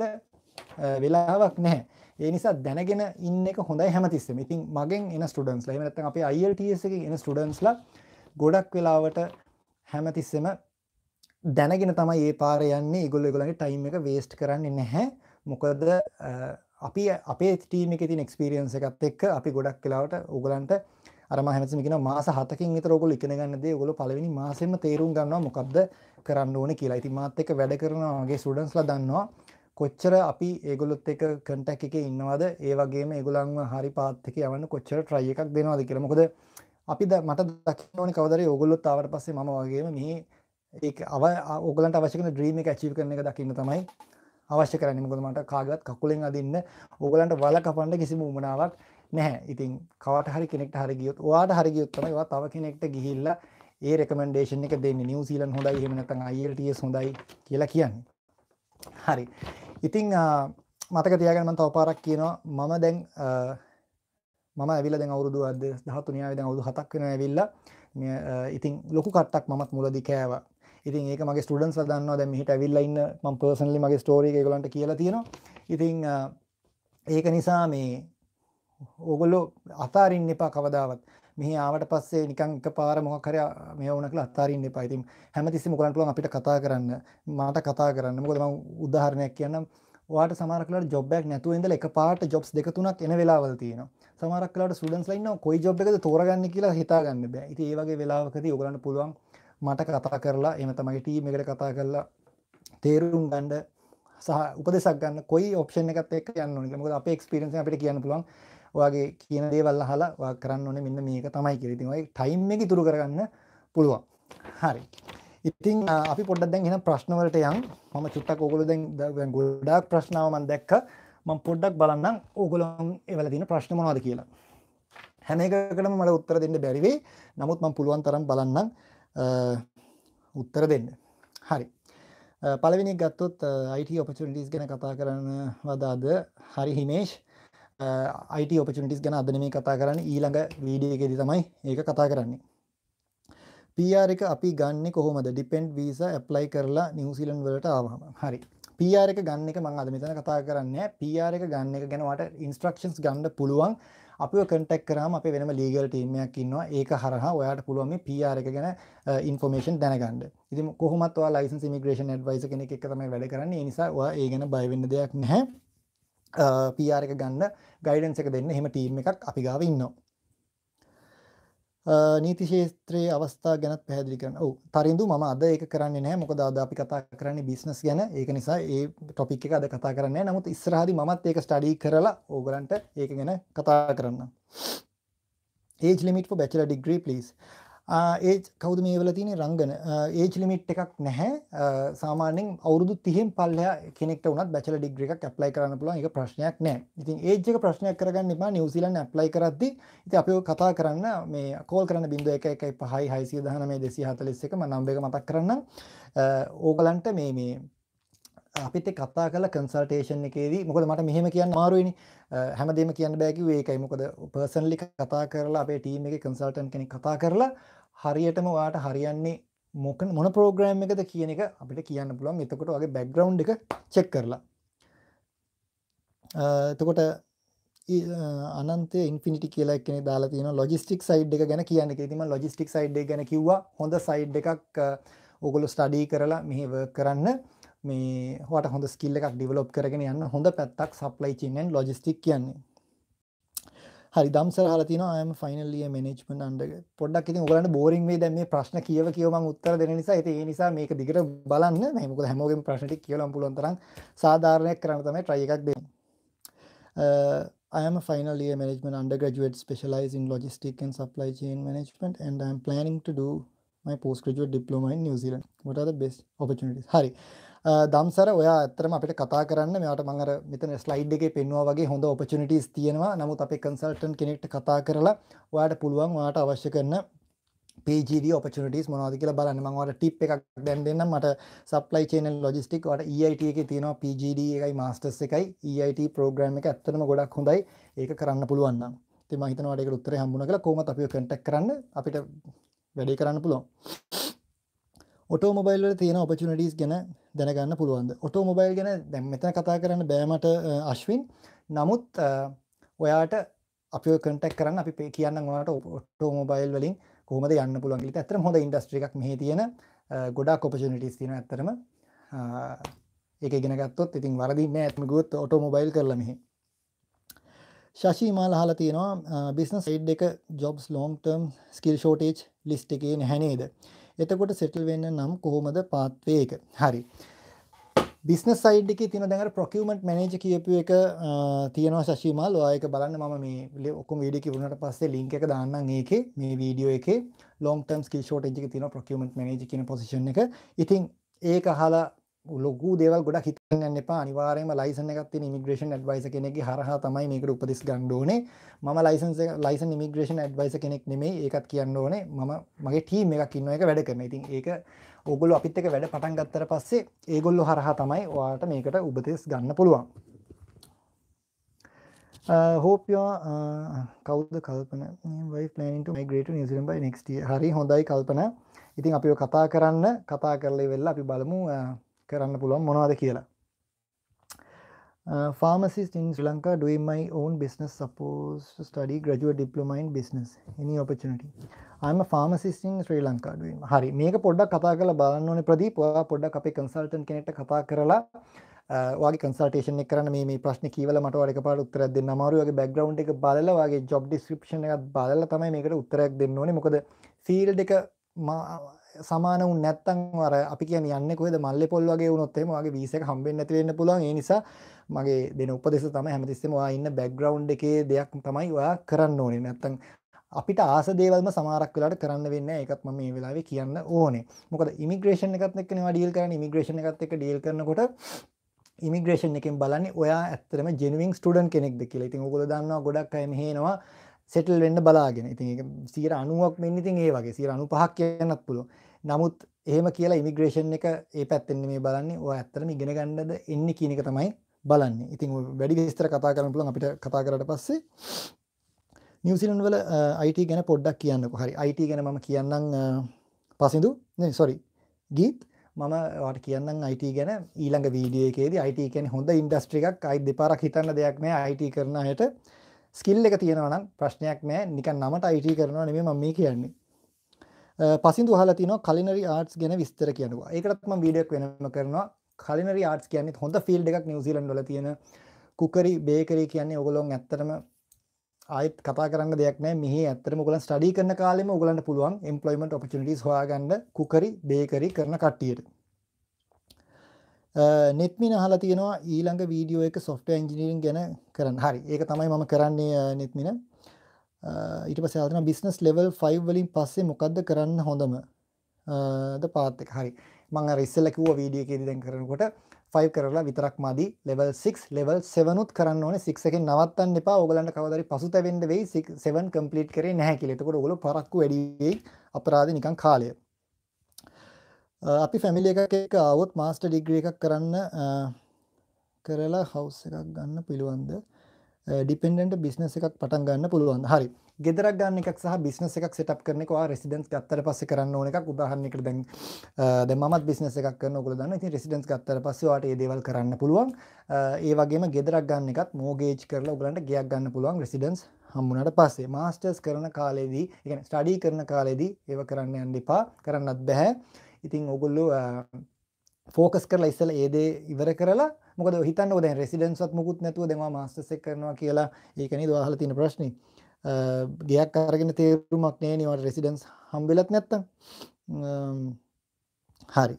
වෙලාවක් නෑ ඒ නිසා දැනගෙන ඉන්න එක හොඳයි හැමතිස්සම ඉතින් මගෙන් එන ස්ටඩන්ස් ලහමනත්ත අප අයිල්ටස එක එන ස්ටඩන්ස්ල ගොඩක් වෙලාවට හැමතිස්සම දැනගෙන තමයි ඒ පාරයන්නේ ඉගොල්ල ගොලගේ ටයිම් එක වේස්ට් කරන්න නැහැ මොකද අපි අපේ ටීම එක තින් එක්ස්පිරියන්ස එකත් එක්ක අපි ගොඩක් කලාවට ඕගලන්ට අරම හැමසමිකෙන මාස හතකින් විතර ඔගොල්ලෝ ඉගෙන ගන්න දේ ඔගොල්ලෝ පළවෙනි මාසෙම තේරුම් ගන්නවා මොකද්ද කරන්න ඕනේ කියලා. ඉතින් මාත් එක්ක වැඩ කරන වගේ ස්ටුඩන්ට්ස්ලා දන්නවා කොච්චර අපි ඒගොල්ලොත් එක්ක කන්ටැක්ට් එකේ ඉන්නවද ඒ වගේම ඒගොල්ලන්ව හරි පාත් එකේ යවන්න කොච්චර try එකක් දෙනවද කියලා. මොකද අපි මට දකින්න ඕනේ කවදාරි ඕගොල්ලොත් ආවට පස්සේ මම වගේම මේ ඒ අව ඔගලන්ට අවශ්‍යකන ද්‍රීම එක චිව කරන එක දකින්න තමයි අවශ්‍ය කරන්නේ මොකද මට කාගවත් කකුලෙන් අදින්න ඕගලන්ට වල කපන්න කිසිම උමනාවක් නැහැ. ඉතින් කවට හරි කෙනෙක්ට හරි ගියොත් ඔයාට හරි ගියොත් තමයි ඔයා තව කෙනෙක්ට ගිහිල්ලා ඒ රෙකමෙන්ඩේෂන් එක දෙන්නේ නිව්සීලන් හොඳයි එහෙම නැත්නම් IELTS හොඳයි කියලා කියන්නේ. හරි. ඉතින් මතක තියාගන්න මම තව පාරක් කියනවා මම දැන් මම ඇවිල්ලා දැන් අවුරුදු 13 ආවේ දැන් අවුරුදු 7ක් වෙනවා ඇවිල්ලා ඉතින් ලොකු කට්ටක් මමත් මුලදි කෑවා ඉතින් ඒක මගේ ස්ටඩන්ස් දන්නවා දැ මෙහිට ඇවිල්ලඉන්න ම පර්සනලි මගේ ස්ටෝරි එකගලන්ට කියලා තියෙනවා ඉතිං ඒක නිසා මේ ඕගොල්ලො අතාරින් එපා කවදාවත් මෙහි ආවට පස්සේ නිකං එක පාර මොහකර මේ ඕනකල අතාරින්න එපා ඉතින් හැමතිස්සි මොකලන්ටුවන් අපිට කතා කරන්න මට කතා කරන්න මොකද ම උදාහරණයක් කියන්නම් වාට සමාරකලට ජොබ්බයක් නැතුව ඉඳල එක පාට ජොබ්ස් දෙක තුනක් එන වෙලාවල් තියෙනවා සමාරක්ලට සුඩන්ස් ලයින්න කොයි ජොබ් එකද තෝරගන්න කියලා හිතාගන්න බෑ ඉති ඒවගේ වෙලාවකද ඔගලන්න පුළුවන් මට කතා කරලා එම තමගේ ටීම එකට කතා කරලා තේරුම් ගන්ඩ සහ උපදෙසක් ගන්න කොයි ඔප්ෂණ එකත් එක් යන්න ඕනි මොකද අපේ එක්ස්පිරන්ස අපිට කියන්න පුළුවන් ඔයාගේ කියන දේවල් අහලා ඔයා කරන්න ඕනේ මෙන්න මේක තමයි කියලා. ඉතින් ඔය ටයිම් එක ඉතුරු කරගන්න පුළුවන්. හරි. ඉතින් අපි පොඩ්ඩක් දැන් එහෙනම් ප්‍රශ්න වලට යන් මම චුට්ටක් ඕගොල්ලෝ දැන් දැන් ගොඩාක් ප්‍රශ්නාව මම දැක්ක මම පොඩ්ඩක් බලන්නම් ඕගොල්ලෝ එවලා තියෙන ප්‍රශ්න මොනවද කියලා හැම එකකටම මට උත්තර දෙන්න බැරි වෙයි නමුත් මම පුළුවන් තරම් බලන්නම් උත්තර දෙන්න හරි පළවෙනි ගත්තොත් IT ඔපචුනිටිස් ගැන කතා කරන්න වදාද හරි හිමේෂ් IT ඔපචුනිටිස් ගැන අදන මේ කතා කරන්න ඊළඟ වීඩියගෙදි තමයි ඒක කතා කරන්නේ PR එක අපි ගන්න කොහොමද ඩිපෙන්ඩ් වීස ඇප්ලයි කරලා නිවසිලන් වලට ආවහම හරි PR එක ගන්න එක මං අද මෙතන කතා කරන්න PR එක ගන්න එක ගැනවට ඉන්ස්ට්‍රක්ෂන්ස් ගන්න පුළුවන් අපිව කන්ටැක්ට් කරාම අපේ වෙනම ලීගල් ටීම් එකක් ඉන්නවා. ඒක හරහා ඔයාලට පුළුවන් මේ PR එක ගැන ඉන්ෆෝමේෂන් දැනගන්න. ඉතින් කොහොමත් ඔයා ලයිසන්ස් ඉමිග්‍රේෂන් ඇඩ්වයිසර් කෙනෙක් එක්ක තමයි වැඩ කරන්නේ. ඒ නිසා ඔයා ඒ ගැන බය වෙන්න දෙයක් නැහැ. PR එක ගන්න ගයිඩන්ස් එක දෙන්න එහෙම ටීම් එකක් අපි ගාව ඉන්නවා. නීති ශාස්ත්‍රයේ අවස්ථා ගැනත් පැහැදිලි කරන්න. ඔව්. තරිඳු මම අද ඒක කරන්නේ නැහැ. මොකද අද අපි කතා කරන්නේ බිස්නස් ගැන. ඒක නිසා ඒ ටොපික් එක අද කතා කරන්නේ නැහැ. නමුත් ඉස්සරහදී මමත් ඒක ස්ටඩි කරලා ඕගලන්ට ඒක ගැන කතා කරන්නම්. age limit for bachelor degree please ඒ කවුද මේ වෙලා තියෙන්නේ රංගන ඒජ් ලිමිට් එකක් නැහැ සාමාන්‍යයෙන් අවුරුදු 30න් පල්ලෙහා කෙනෙක්ට වුණත් බැචලර් ඩිග්‍රී එකක් ඇප්ලයි කරන්න පුළුවන් ඒක ප්‍රශ්නයක් නැහැ. ඉතින් ඒජ් එක ප්‍රශ්නයක් කරගන්න එපා නිව්සීලන්ඩ් ඇප්ලයි කරද්දී ඉතින් අපි කතා කරන්න මේ කෝල් කරන්න 0115 619 241 මම නම්බර් එක මතක් කරන්නම් ඕගලන්ට මේ මේ අපිත් කතා කළ කන්සල්ටේෂන් එකේදී මොකද මට මෙහෙම කියන්න මාරුවනි හැමදේම කියන්න බෑකිව ඒකයි මොකද පර්සන්ලි කතා කරලා අපේ ටීම් එක කන්සල්ටන් කෙනෙක් කතා කරලා හරියටම වාට හරියන්නේ මොක මොන පෝග්‍රෑම් එකද කියන එක අපිට කියන්න පුළුවන් එතකොට වගේ බැක්ග්‍රවන්් එක චෙක් කරලා එතකොට අනන්ත ඉන්ෆිනිටි කියලා කෙනෙ දාලා තියෙන ලොජිස්ටික් සයිඩ් එක ගැන කියන්න එක තිම ලොජිස්ටික් සයිඩ් ගැන කිව්වා හොඳ සයිඩ් එකක් ඔගොලු ස්ටඩී කරලා මෙහිව කරන්න මේ හොට හොඳ ස්කිල් එකක් ඩිවලොප් කරගෙන යන්න හොඳ පැත්තක් සප්ලයි චිනෙන් ලොජිස්ටික් කියන්නේ හරි දම්සර හලතින අයම ෆයිනල්ලිය මනෙච්මන් අන්ඩග පොඩක් ඉතින් ඔගලන්න බෝරින් වේ දැම මේ ප්‍රශ්න කියව කියවම උත්තර දෙන නිසා ඇති ඒ නිසා මේක දිගට බලන්න හැමක හැමෝගෙන් ප්‍රශ්ටි කියලම් පුලොන්තර සාධාරණයක් කරන්න තමයි ට්‍රය එකක් දෙන්න uh, I'm a final year management undergraduate specialized in logistics and supply chain management and I'm planning to do my postgraduate diploma in New Zealand. What are the best opportunities? හරි. දම්සර ඔයා ඇත්තරම අපිට කතා කරන්න මෙයාට මඟර මෙතන ස්ලයිඩ් එකේ පෙන්වා වගේ හොඳ ඔපචනිටස් තියෙනවා නමුත් අපේ කන්සල්ටන් කෙනෙක්ට කතා කරලා ඔයාට පුළුවන් වාට අවශ්‍ය කරන පේජීව ඔපචනටස් මොනවාද කියලා බලන්න මංවට ටිප් එකක් දැන් දෙන්න මට සප්ලයි චේන ලොජිස්ටික් වට EIT එක තියෙනවා පGD එකයි මස්ටස් එකයි EIT පෝග්‍රම් එක ඇත්තනම ගොඩක් හොඳයි ඒක කරන්න පුළුවන්න තිම හිතනවාටක උත්තර හම්බුණ කළ කෝම අපිය කටක් කරන්න අපිට වැඩේ කරන්න පුළුවන්. ඔටෝමොබයිල් වල තියෙන ඔපචුනිටිස් ගැන දැනගන්න පුළුවන්ද? ඔටෝමොබයිල් ගැන දැන් මෙතන කතා කරන්න බෑ මට අශ්වින්. නමුත් ඔයාට අපි කටක් කරන්න අපි කියන්න ඔට ඔටෝමොබයිල් වලින් කොහමද යන්න පුළුවන්ගලි ඇතර හොඳ ඉන්ඩස්ට්‍රික් මේ තියෙන ගොඩා කොපචනිටස් තින ඇතරම ඒක ගෙනගත්තොත් ඉතින් වරදි නෑ ඇත්මකුත් ඔටෝමොබයිල් කරලමෙහි ශශී මාල් අහලා තියෙනවා බිස්නස් සයිඩ් එක jobs long term skill shortage list එකේ නැහැ නේද? එතකොට සෙටල් වෙන්න නම් කොහොමද පාත්වේ එක? හරි. බිස්නස් සයිඩ් එක තින දැඟට ප්‍රොකියමට මනජ කියපු එක තියන ශශීමල් වායක බලන්න ම මේ ඔක්කොම විඩිකි වුණට පස්සේ ලිංක එක දාන්න ඒක මේ වීඩියෝ එක ලොන්ටම් කිල් ෂෝටජ තින ප්‍රොකියමට මනජ කියන පොසිෂන් එක ඉතින් ඒක හලා ලොකු දේවල් ගොඩක් හිතන් යන්න එපා අනිවාර්යයෙන්ම ලයිසන් එකක් තියෙන ඉමිග්‍රේෂන් ඇඩ්වයිසර් කෙනෙක්ගේ හරහා තමයි මේකට උපදෙස් ගන්න ඕනේ මම ලයිසන්ස් එක ලයිසන් ඉමිග්‍රේෂන් ඇඩ්වයිසර් කෙනෙක් නෙමෙයි ඒකත් කියන්න ඕනේ මම මගේ ටීම් එකක් ඉන්නවා ඒක වැඩ කරන. ඉතින් ඒක ඕගොල්ලෝ අපිත් එක්ක වැඩ පටන් ගත්තට පස්සේ ඒගොල්ලෝ හරහා තමයි ඔයාලට මේකට උපදෙස් ගන්න පුළුවන්. හෝපයෝ කෞද්ද කල්පන වයි පලනිට මග්‍රේට නිසිරම් බයි නෙක්ට හරි හොඳයි කල්පන ඉතින් අපිව කතා කරන්න කතා කරලේ වෙල්ලා අපි බලමු uh, කරන්න පුළුවන් මොනවද කියලා Uh, pharmacist in Sri Lanka doing my own business supposed to study graduate diploma in business any opportunity I'm a pharmacist in Sri Lanka doing හරි මේක පොඩ්ඩක් කතා කරලා බලන්න ඕනේ ප්‍රදීප් ඔයා පොඩ්ඩක් අපේ කන්සල්ටන්ට් කෙනෙක්ට කතා කරලා uh, ඔයාගේ කන්සල්ටේෂන් එක කරන්න මේ මේ ප්‍රශ්නේ කියවලා මට ඔයාලට එකපාරට උත්තරයක් දෙන්න අමාරුයි ඔයාගේ බෑග්ග්‍රවුන්ඩ් එක බලලා ඔයාගේ ජොබ් ඩිස්ක්‍රිප්ෂන් එකත් බලලා තමයි මේකට උත්තරයක් දෙන්න ඕනේ මොකද ෆීල්ඩ් එක සමාන උන් නැත්තම් අර අපි කියන්නේ යන්නේ කොහෙද මල්ලේ පොල් වගේ වුණොත් එහෙම වගේ වීස එක හම්බෙන්නේ නැති වෙන්න පුළුවන් ඒ නිසා මගේ දෙන උපදෙස තමයි හැමතිස්සෙම ඔයා ඉන්න බෑග්ග්‍රවුන්ඩ් එකේ දෙයක් තමයි ඔයා කරන්න ඕනේ නැත්තම් අපිට ආස දේවල්ම සමහරක් වෙලාවට කරන්න වෙන්නේ නැහැ ඒකත් මම මේ වෙලාවේ කියන්න ඕනේ මොකද ඉමිග්‍රේෂන් එකත් එක්ක නේ ඩීල් කරන්නේ ඉමිග්‍රේෂන් එකත් එක්ක ඩීල් කරනකොට ඉමිග්‍රේෂන් එකෙන් බලන්නේ ඔයා ඇත්තටම ජෙනුවින් ස්ටඩන් කෙනෙක්ද කියලා ඉතින් ඔයගොල්ලෝ දන්නවා ගොඩක් අය මෙහෙනවා සෙටල් වෙන්න බලාගෙන ඉතින් ඒක 90ක් මෙන්න ඉතින් ඒ වගේ 95ක් කියන්නත් පුළුවන් නමුත් එහෙම කියලා ඉමිග්‍රේෂන් එක ඒ පැත්තෙන්නේ මේ බලන්නේ. ඔය ඇත්තටම ඉගෙන ගන්නද එන්නේ කියන එක තමයි බලන්නේ. ඉතින් වැඩි විස්තර කතා කරන්න පුළුවන් අපිට කතා කරලා පස්සේ නිව්සිලන්ඩ් වල IT ගැන පොඩ්ඩක් කියන්නකෝ. හරි. IT ගැන මම කියන්නම් පසින්දු. නේ සෝරි. ගීත් මම ඔයාලට කියන්නම් IT ගැන ඊළඟ වීඩියෝ එකේදී IT කියන්නේ හොඳ ඉන්ඩස්ට්‍රි එකක්. අයි දෙපාරක් හිතන්න දෙයක් නෑ IT කරන අයට. ස්කිල් එක තියෙනවා නම් ප්‍රශ්නයක් නෑ. නිකන් නමට IT කරනවා නෙමෙයි මම මේ කියන්නේ. පසිදු හලා තින කලිනරි ආර්ට්ස් ගැන විස්තර කියනවා ඒකටත්ම වීඩියක් වෙනම කරනවා කලිනරි ආර්ට්ස් කියන්නේ හොඳ ෆිල්ඩ් එකක් නිවසිලන්ඩොල තියෙන කුකරි බේකරී කියන්නේ ඔගොලොන් ඇත්තරම ආයත් කතා කරන්න දෙයක් නෑ මෙහි ඇත්තරම ගොලන් ස්ටඩි කරන කාලෙම ඔගලන්ට පුළුවන් එම්පලොයිමට ඔපචිටස් හොයාගන්න කුකරි බේකරි කරන කට්ටියට නෙත්මි නහලා තියෙනවා ඊළඟ වීඩියෝ එක සොෆ්ට ඉංජිනීරින් ගැන කරන්න හරි ඒක තමයි මම කරන්නේ නෙත්මින ඊට පස්සේ ආවද බිස්නස් ලෙවල් 5 වලින් පස්සේ මොකද්ද කරන්න හොඳම ද පාත් එක හරි මම අර ඉස්සෙල්ලා කිව්වා වීඩියෝ එකේදී දැන් කරනකොට 5 කරලා විතරක් මදි ලෙවල් 6 ලෙවල් 7 උත් කරන්න ඕනේ 6 එකෙන් නවත්තන්න එපා ඕගලන්ට කවදා හරි පසුතැවෙන්න වෙයි 6 7 කම්ප්ලීට් කරේ නැහැ කියලා. එතකොට ඕගොල්ලෝ පරක්කු වැඩි වෙයි අපරාධේ නිකන් කාලය. අපි ෆැමිලි එකක් එක්ක ආවොත් මාස්ටර් ඩිග්‍රී එකක් කරන්න කරලා හවුස් එකක් ගන්න පුළුවන්ද? ඩිපෙන්ඩට බිස්නස් එකක් පටන් ගන්න පුළුවන් හරි ගෙදරක් ගන්න එකක් සහ බිස්නස් එකක් සටප් කරන වා රෙසිඩන්ස් ගත්තර පස්ස කරන්න ඕන එකක් උදාහරණයකට දැන් දැන් මමත් බිස්නස් එකක් කරන ඔයගොල්ලෝ දන්න ඉතින් රෙසිඩන්ස් ගත්තර පස්සේ ඔයාලට මේ දේවල් කරන්න පුළුවන් ඒ වගේම ගෙදරක් ගන්න එකත් මෝගේජ් කරලා ඔයගලන්ට ගෙයක් ගන්න පුළුවන් රෙසිඩන්ස් හම්බුණට පස්සේ මාස්ටර්ස් කරන කාලෙදී ඒ කියන්නේ ස්ටඩි කරන කාලෙදී ඒව කරන්න යන්න එපා කරන්නත් බෑ ඉතින් ඔයගොල්ලෝ ෆෝකස් කරලා ඉස්සල ඒදේ ඉවර කරලා මොකද හිතන්න ද රෙසිඩන්ස්වත් මුකුත් නැතුව දෙවා මස්ස කරනවා කියලා ඒකන දවාහල තින ප්‍රශ්නි ගයක් අරගෙන තේරුමක් නෑ නිවට රෙසිඩන්ස් හම්බිලත් නැත්තම් හරි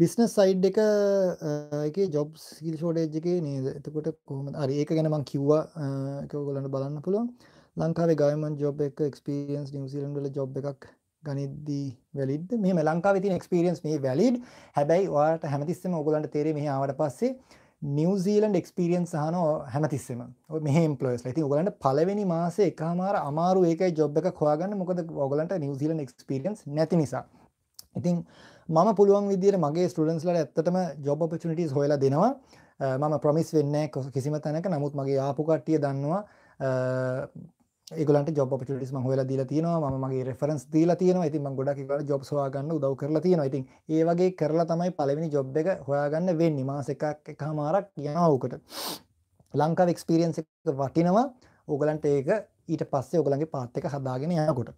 බිස්නස් සයිඩ් එක එකේ ජොබ් ස්කිල් ෂෝඩේජ් එකේ නේද එතකොට කොහොමද හරි ඒක ගැන මම කිව්වා ඒක ඔයගොල්ලන්ට බලන්න පුළුවන් ලංකාවේ ගවර්න්මන්ට් ජොබ් එක එක්ස්පීරියන්ස් නිව්සීලන්ඩ් වල ජොබ් එකක් ගනිද්දී වැලිඩ්ද මෙහෙම ලංකාවේ තියෙන එක්ස්පීරියන්ස් මේ වැලිඩ් හැබැයි ඔයාලට හැමතිස්සෙම ඔයගොල්ලන්ට තේරෙයි මෙහි ආවට පස්සේ නිවසිීලන්ඩ එක්ස්පිරියන්ස් හන හැමතිස්සම මේම්පලස් ඇති ඔගලන්ට පලවෙනි මාසේ එකහමාර අමාරු ඒක ජොබ් එක කොයාගන්න මොකද ඔගලන්ට නිවසිීලන් එක්ස්පිරියන්ස් නැති නිසා ඉතින් මම පුළුවන් විදිහට මගේ ස්ටඩන්ස්ලට ඇත්තටම ජොබ් පචනිටස් හොලා දෙනවා මම ප්‍රමිස් වෙන්න කොස කිසිම තැනක නමුත් මගේ ආපුකට්ටිය දන්නවා ඒගලට ජොබ පටිටස් හල දීලා තියෙනවා මගේ රෙෆරන්ස් දීලා තියෙනවා ඉතින් ගොඩක් වට ජොබ් හොයාගන්න උදව් කරලා තියෙනවා ඉතින් ඒ වගේ කරලා තමයි පළවෙනි ජොබ් එක හොයාගන්න වෙන්නේ මාස එකක් එක හමාරක් යනවා ඕකට ලංකාව එක්ස්පිරියන්ස් එක වටිනවා ඕගලන්ට ඒක ඊට පස්සේ ඔගලන්ගේ පාත් එක හදාගෙන යනකොට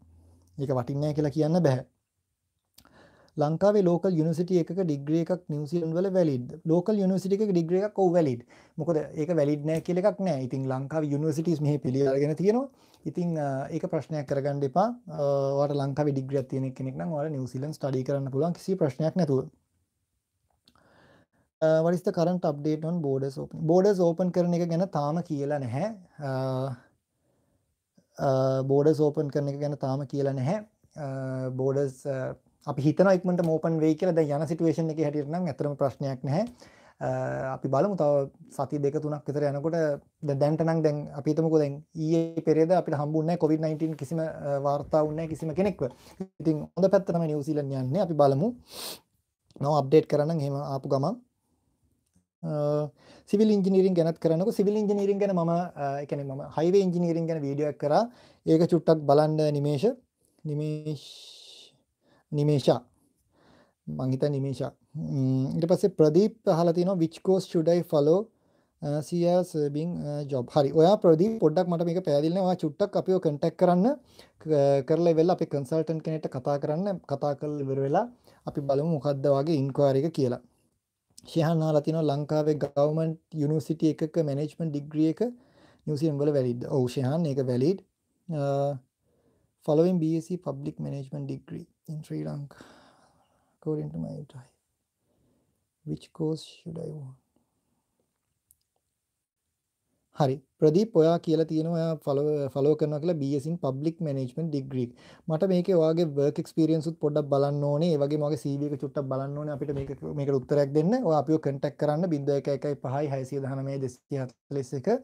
ඒක වටින්නේ කියලා කියන්න බෑ ලංකාවේ ලෝකල් යුනිවර්සිටි එකක ඩිග්‍රී එකක් නිව්සිලන්ඩ් වල වැලිඩ් ලෝකල් යුනිවර්සිටි එකක ඩිග්‍රී එකක් ඔව් වැලිඩ් මොකද ඒක වැලිඩ් නෑ කියලා එකක් නෑ ඉතින් ලංකාවේ යුනිවර්සිටිස් මෙහි පිළිඅරගෙන තියෙනවා ඉතින් ඒක ප්‍රශ්නයක් කරගන්න එපා ඔයාලට ලංකාවේ ඩිග්‍රියක් තියෙන කෙනෙක් නම් ඔයාලා නිව්සිලන්ඩ් ස්ටඩි කරන්න පුළුවන් කිසි ප්‍රශ්නයක් නැතුව what is the current update on borders open borders open කරන එක ගැන තාම කියලා නැහැ බෝඩස් ඕපන් කරන එක ගැන තාම කියලා නැහැ බෝඩස් අපි හිතන ඉක්මට මෝපන් වේ කියලා දැ යන සිටුවේෂන් එක හැටිරන ඇතරම ප්‍රශ්නයක් නැහැ අපි බලමු තව සති දෙක තුනක් විතර යනකොට දැන්ටනක් දැන් අපිතමක දැන් ඒ පෙරේද අපි හම්බුන්න කොවිD-19 කිසිම වාර්තා උන්න කිසිම කෙනෙක්ව ඉතින් හොඳ පැත්තම නිවසිලන් යන්නේ අපි බලමු නො අප්ඩේට් කරන්න හෙම ආපු ගමන් සිවිල් ඉංජිනීරින් ගැනත් කරනක සිවිල් ඉංජිනීරින් ගැන ම එකන ම හයිව ඉංජිනීරින් ගැන වීඩියක් කර ඒක චුට්ටක් බලන්ඩ නිමේෂ නිමේෂ නිමේෂා මං හිතන්නේ නිමේෂා ඊට පස්සේ ප්‍රදීප් අහලා තිනවා which course should I follow සියල් සර්බින් ජොබ් හරි ඔයා ප්‍රදී පොඩ්ඩක් මට මේක පැදිල්න වා චුට්ටක් අපිෝ කටක් කරන්න කරල වෙල්ලා අපි කන්සල්ටන් කෙනෙට කතා කරන්න කතා කල් ඉවර වෙලා අපි බලමු මොකක්ද වගේ ඉන්කවාරික කියලා ශයහනා ලතින ලංකාවේ ගවමන් යුනිසිටි එකක මැනේජ්මන් ඩිග්‍රිය එක නිවසිම්වල වැලිද ඔවෂයහන් එක valid following BC public management degree in Sri Lanka according to my drive. Which course should I want? හරි ප්‍රදීප් ඔයා කියලා තියෙනවා ඔයා ෆලෝ ෆලෝ කරනවා කියලා BS in Public Management degree. මට මේකේ ඔයාගේ work experience උත් පොඩ්ඩක් බලන්න ඕනේ. ඒ වගේම ඔයාගේ CV එක චුට්ටක් බලන්න ඕනේ. අපිට මේක මේකට උත්තරයක් දෙන්න. ඔයා අපිව contact කරන්න 0115 619 241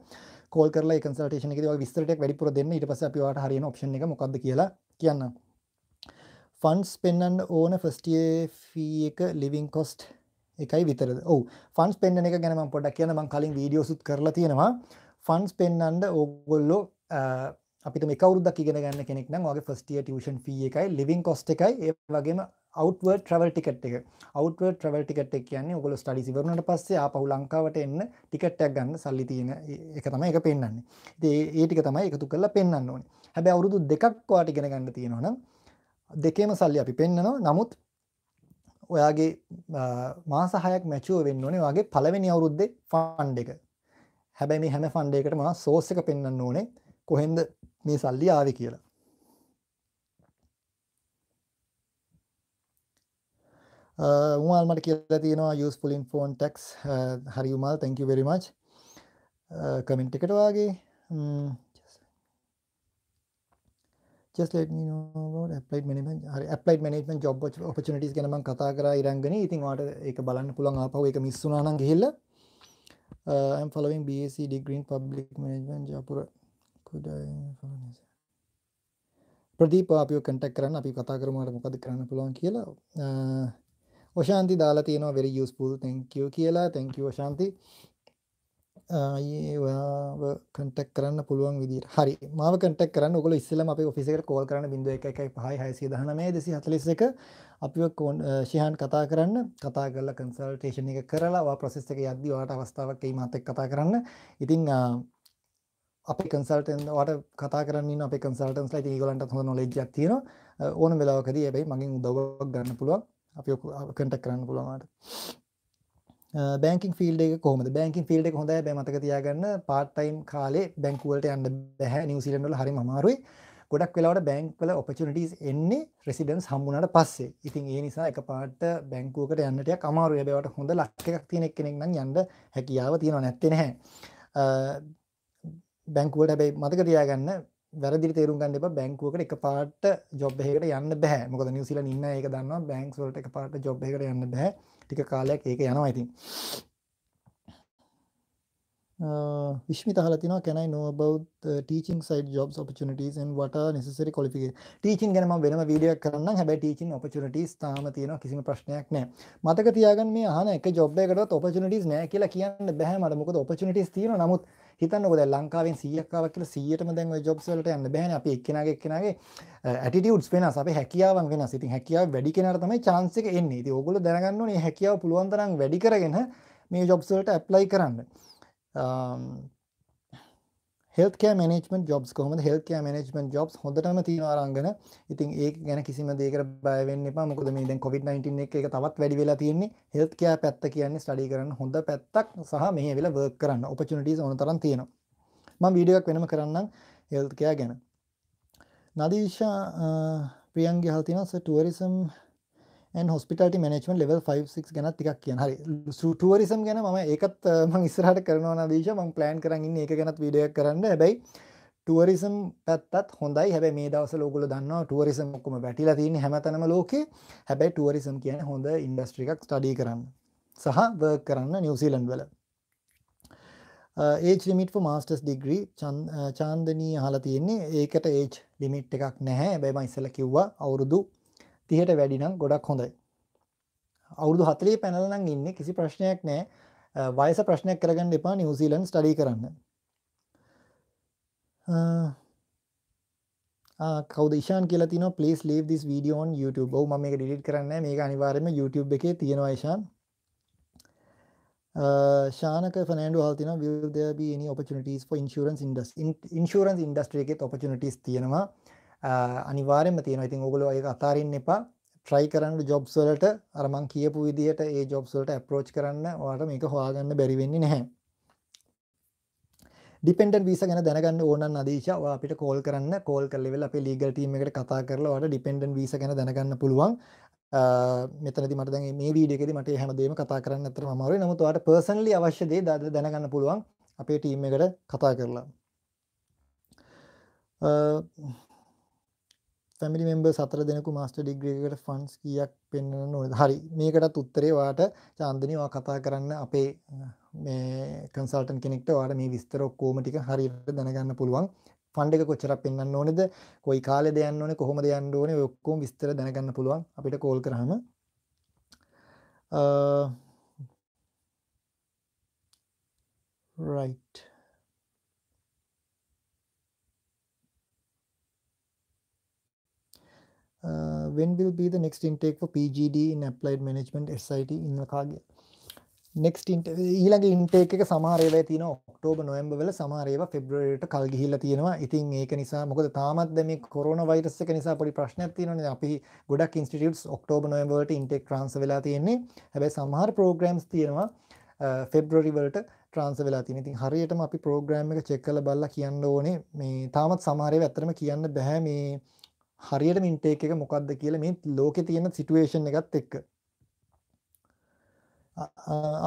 කෝල් කරලා ඒ consultation එකේදී ඔයාගේ විස්තර ටික වැඩිපුර දෙන්න. ඊට පස්සේ අපි ඔයාලට හරියන option එක මොකක්ද කියලා කියන්නම්. ෆන්ස් පෙන්න්න ඕන ෆස්ටිය ෆී එක ලිවිං කොස්ට් එකයි විතර ඔව ෆන්ස් පෙන්න්න එක ගැනම පොඩක් කියන මං කලින් වීඩියෝසුත් කරලා තියෙනවා ෆන්ස් පෙන්න්නන්ඩ ඔගොල්ලො අපිට කවරුද කියන ගන්න කෙනෙක් වගේ ෆස්ටිය ටියෂන් ිය එකයි ලිවිං කොස්ට එකයි ඒ වගේම අවටවර් ට්‍රවල් ටිකට් එක අවටවර් ට්‍රවල් ටිකට් එක කියන්නේ ඔගොල ස්ටඩිසි වරුණට පස්සේ පහු ලංකාවට එන්න ටිකට්ටක් ගන්න සල්ලි තියෙන එක තමයි එක පෙන්න්නේ ඒ ටික තමයි එකතු කරලා පෙන්න්න ඕනේ හැබැ අවුරුදු දෙකක් වාටිගෙන ගන්න තියෙනවනම් දෙකේම සල්ලි අපි පෙන්න්නනවා නමුත් ඔයාගේ මාසාහයක් මැචුව වෙන්න ඕනේ වගේ පළවෙනි අවුරුද්දේ ෆන්ඩ එක හැබැයි මේ හැම ෆන්ඩ එකට මා සෝස් එක පෙන්න්න ඕනේ කොහෙන්ද මේ සල්ලි ආවි කියලා උමල් මට කියලා තියෙනවා යස් පුලින් ෆෝන් ටෙක්ස් හරි උමල් තැංකවරිමච් කමෙන්ට් එකට වගේ just let me know about applied management හරි applied management job opportunities ගැන මම කතා කරා ඉරංගනේ. ඉතින් ඔයාලට ඒක බලන්න පුළුවන් ආපහු ඒක මිස් වුණා නම් ගිහිල්ලා uh, I'm following BSc degree in public management Japur could I follow this Pradeep අපිව කන්ටැක්ට් කරන්න අපි කතා කරමු වල මොකද කරන්න පුළුවන් කියලා ඔශාන්ති දාලා තියෙනවා very useful thank you කියලා thank you ඔශාන්ති ඔයාව කන්ටැක්ට් කරන්න පුළුවන් විදිහට. හරි. මාව කන්ටැක්ට් කරන්න ඔයගොල්ලෝ ඉස්සෙල්ලාම අපේ ඔෆිස් එකට කෝල් කරන්න 0115619249 අපිව ශිහාන් කතා කරන්න. කතා කරලා කන්සල්ටේෂන් එක කරලා ඔයා process එක යද්දි ඔයාලට අවස්ථාවක් එයි මාත් එක්ක කතා කරන්න. ඉතින් අපේ කන්සල්ටන්ට් ඔයාලට කතා කරන්න ඉන්න අපේ කන්සල්ටන්ට්ස්ලා ඉතින් ඒගොල්ලන්ටත් හොඳ knowledge එකක් තියෙනවා. ඕන වෙලාවකදී හැබැයි මගෙන් උදව්වක් ගන්න පුළුවන්. අපි කන්ටැක්ට් කරන්න පුළුවන් ඔයාලට. බැංකින් uh, ෆිල්ඩ එක කොහොම බැංකින් ෆිල්ඩ එක හොඳ බැ මතක තියාගන්න පාට්ටයිම් කාලේ බැංකුවලට යන්න බැහැ නිවසිලන්ඩල හරි මාරුයි ගොඩක් වෙලාට බැංක්වල ඔපචනිටස් එන්නේ රෙසිඩන්ස් හම්බුණට පස්සේ ඉතින් ඒ නිසා එක පාට බැංකුවකට යන්නට අමාරුය බවට හොඳ ලක් එකක් තියෙනෙක් කෙනෙක් නම් යන්න හැකියාව තියෙන නැත්තෙන හැ බැංකුවට uh, හැබයි මතක තියාගන්න වැරදි තේරුම් ගන්න එපා බැංකුවකට එක පාට ජොබ් එකකට යන්න බෑ මොකද නිවසිලන් ඉන්න ඒක දන්නවා බැංක්ස් වලට එක පාට ජොබ් එකකට යන්න බෑ ටික කාලයක් ඒක යනවා ඉතින්. විශ්මිත අහලා තිනවා can i know about uh, teaching side jobs opportunities and what are necessary qualifications teaching ගැන මම වෙනම වීඩියෝ එකක් කරන්නම් හැබැයි teaching opportunities තාම තියෙනවා කිසිම ප්‍රශ්නයක් නැහැ මතක තියාගන්න මේ අහන එක job එකකටවත් opportunities නැහැ කියලා කියන්න බෑ මට මොකද opportunities තියෙනවා නමුත් හිතන්නකෝ දැන් ලංකාවෙන් 100ක් ආවක් කියලා 100ටම දැන් ওই ජොබ්ස් වලට යන්න බෑනේ. අපි එක්කෙනාගේ එක්කෙනාගේ ඇටිටියුඩ්ස් වෙනස්, අපේ හැකියාවන් වෙනස්. ඉතින් හැකියාව වැඩි කෙනාට තමයි chance එක එන්නේ. ඉතින් ඕගොල්ලෝ දැනගන්න ඕනේ හැකියාව පුළුවන් තරම් වැඩි කරගෙන මේ ජොබ්ස් වලට apply කරන්න. හෙල්කෑ මනෙජ්මන් ජොබ්ස් කොහමද හෙල්කෑ මනෙජ්මන් ජොබ් හොඳටම තිනවාරංගන ඉතින් ඒ ගැන කිසිම දෙකට බයවෙන්න මොකද මේ දැන් කොවිD-19 එක තවත් වැඩි වෙලා තියෙන්නේ හෙල්කෑ පැත්ත කියන්නේ ස්ටඩි කරන්න හොඳ පැත්තක් සහ මෙහි වෙලා වර්ක් කරන්න ඔපචුනිටීස් ඕන තරම් තියෙනවා මම වීඩියෝ එකක් වෙනම කරන්නම් හෙල්ත් කෑ ගැන නදීෂා ප්‍රියන්ගේ හල් තියෙනවා ටුවරිසම් ඇන් හොස්පිටල්ටි මනේ්මන් ලෙවල් 56 ගැන තිකක් කියන හරි සුටුවරිසම් ගැන ම ඒකත් මං ඉස්රහට කරනවා දේශ මං ප්ලෑන් කරන්න ඒ ගැත් විඩිය කරන්න හැබැයි ටුවරිසම් පැත්තත් හොඳයි හැබැ මේ දවස ලෝකල දන්න ටුවරිසම් ක්කම වැටිලා තියෙන හැමතනම ලෝකේ හැබැයි ටුවරිසම් කියන හොඳ ඉන්ඩස්ට්‍රිකක් ස්ටඩී කරන්න සහ වර් කරන්න නිවසිලන්් වල ඒ ලිමිට මස්ටස් ඩිග්‍රී චන්දනී හලා තියෙන්නේ ඒකට ඒච් ලිමිට් එකක් නැහැ බැම ඉස්සල කිව්වා අවුරුදු තිහට වැඩිනම් ගොඩක් හොඳයි අවුදු හතරේ පැනලනම් ඉන්න කිසි ප්‍රශ්නයක් නෑ වයස ප්‍රශ්නයක් කරගන්න එපා නිවසිීලන් ස්ටඩි කරන්න කවදේශන් කියල තින පලස් ලේ දිස් වීඩියෝන් YouTube ම මේ ඩිට කරන්න මේ අනිවාරම YouTube එක තියෙනවා Shan Shanaka ෆනඩු හල්තින විදයබ opportunities for insurance industry insurance industry එකෙත් opportunities තියෙනවා අනිවාර්යයෙන්ම තියෙනවා. ඉතින් ඕගොල්ලෝ ඒක අතාරින්න එපා. try කරන්න jobs වලට අර මං කියපු විදිහට ඒ jobs වලට approach කරන්න ඔයාලට මේක හොයාගන්න බැරි වෙන්නේ නැහැ. ඩිපෙන්ඩන් වීස ගැන දැනගන්න ඕනන් අදේශ අපිට කෝල් කරන්න කෝල් කරලෙවල් අප ලීගල් ටීම එකට කතා කරලවට ඩිපෙන්ඩන් වීස ගැන දැනගන්න පුළුවන් මෙතනති මට මේ වීඩියකෙද මට හැමදේම කතා කරන්න අතර මර නමුතුවාට පර්සන්ලි අවශ්‍යදේ දද දැනගන්න පුළුවන් අපේ ටීම් එකට කතා කරලා ෆැමිලි මෙම්බර් සතර දෙනෙකු මාස්ටර් ඩිග්‍රී එකකට ෆන්ඩ්ස් කීයක් පෙන්වන්න ඕනද? හරි. මේකටත් උත්තරේ ඔයාට චාන්දනී ඔයා කතා කරන්න අපේ මේ කන්සල්ටන්ට් කෙනෙක්ට ඔයාට මේ විස්තර ඔක්කොම ටික හරියට දැනගන්න පුළුවන්. ෆන්ඩ් එක කොච්චරක් පෙන්වන්න ඕනේද? කොයි කාලෙද යන්න ඕනේ? කොහොමද යන්න ඕනේ? ඔය ඔක්කොම විස්තර දැනගන්න පුළුවන් අපිට කෝල් කරාම. right uh, when will be the next intake for PGD in applied management SIT ඉන්න කාගේ next ඊළඟ ඉන්ටේක් එක සමහර ඒවා තියෙනවා ඔක්තෝබර් නොවැම්බර් වල සමහර ඒවා ෆෙබ්‍රුවරියට කල් ගිහිල්ලා තියෙනවා. ඉතින් ඒක නිසා මොකද තාමත් දැන් මේ කොරෝනා වෛරස් එක නිසා පොඩි ප්‍රශ්නයක් තියෙනවානේ. අපි ගොඩක් ඉන්ස්ටිටියුට්ස් ඔක්තෝබර් නොවැම්බර් වලට ඉන්ටේක් ට්‍රාන්ස්ෆර් වෙලා තියෙන්නේ. හැබැයි සමහර ප්‍රෝග්‍රෑම්ස් තියෙනවා ෆෙබ්‍රරි uh, වලට ට්‍රාන්ස වෙලා තින ඉතින් හරියටම අපි ප්‍රෝග්‍රෑම් එක චෙක් කළ බල්ලා කියන්න ඕනේ මේ තාමත් සමහරය ඇත්තරම කියන්න බැහැ මේ හරියටම ඉන්ටේක් එක මොකක්ද කියලා මේ ලෝකේ තියෙන සිටුේෂන් එකත් එක්ක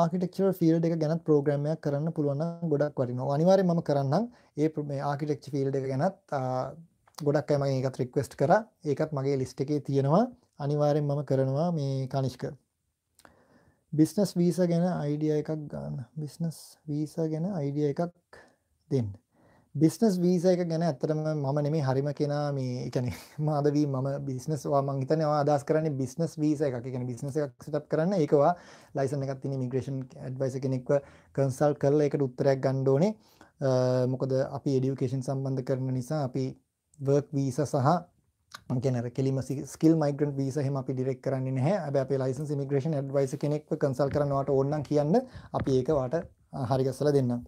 ආකිටෙක්චර් ෆිල්ඩ් එක ගැනත් ප්‍රෝග්‍රෑම් එකක් කරන්න පුළුවන් නම් ගොඩක් වටිනවා. අනිවාර්යෙන් මම කරන්නම් ඒ මේ ආකිටෙක්චර් ෆිල්ඩ් එක ගැනත් ගොඩක් අය මගේ ඒකත් රික්වෙස්ට් කරා. ඒකත් මගේ ලිස්ට් එකේ තියෙනවා. අනිවාර්යෙන් මම කරනවා මේ කනිෂ්ක. බිස්නස් වීසා ගැන අයිඩියා එකක් ගන්න. බිස්නස් වීසා ගැන අයිඩියා එකක් දෙන්න. බිස්නස් වීසා එක ගැන ඇත්තටම මම නෙමෙයි හරිම කෙනා මේ කියන්නේ මම අද වී මම බිස්නස් වා මම හිතන්නේ ඔයා අදහස් කරන්නේ බිස්නස් වීසා එකක්. ඒ කියන්නේ බිස්නස් එකක් සෙට් අප් කරන්න ඒකවා ලයිසන් එකක් තියෙන ඉමිග්‍රේෂන් ඇඩ්වයිසර් කෙනෙක්ව කන්සල්ට් කරලා ඒකට උත්තරයක් ගන්න ඕනේ. මොකද අපි এඩියුකේෂන් සම්බන්ධ කරන නිසා අපි වර්ක් වීසා සහ මංකනර කෙලිම ස්කිල් මයිග්‍රන්ට වීස හෙම අපි ඩිරෙක් කරන්නේ නැහැ හැබැයි අපේ ලයිසන්ස් ඉමිග්‍රේෂන් ඇඩ්වයිසර් කෙනෙක්ව කන්සල්ට් කරනවාට ඕන නම් කියන්න අපි ඒක වාට හරි ගස්සලා දෙන්නම්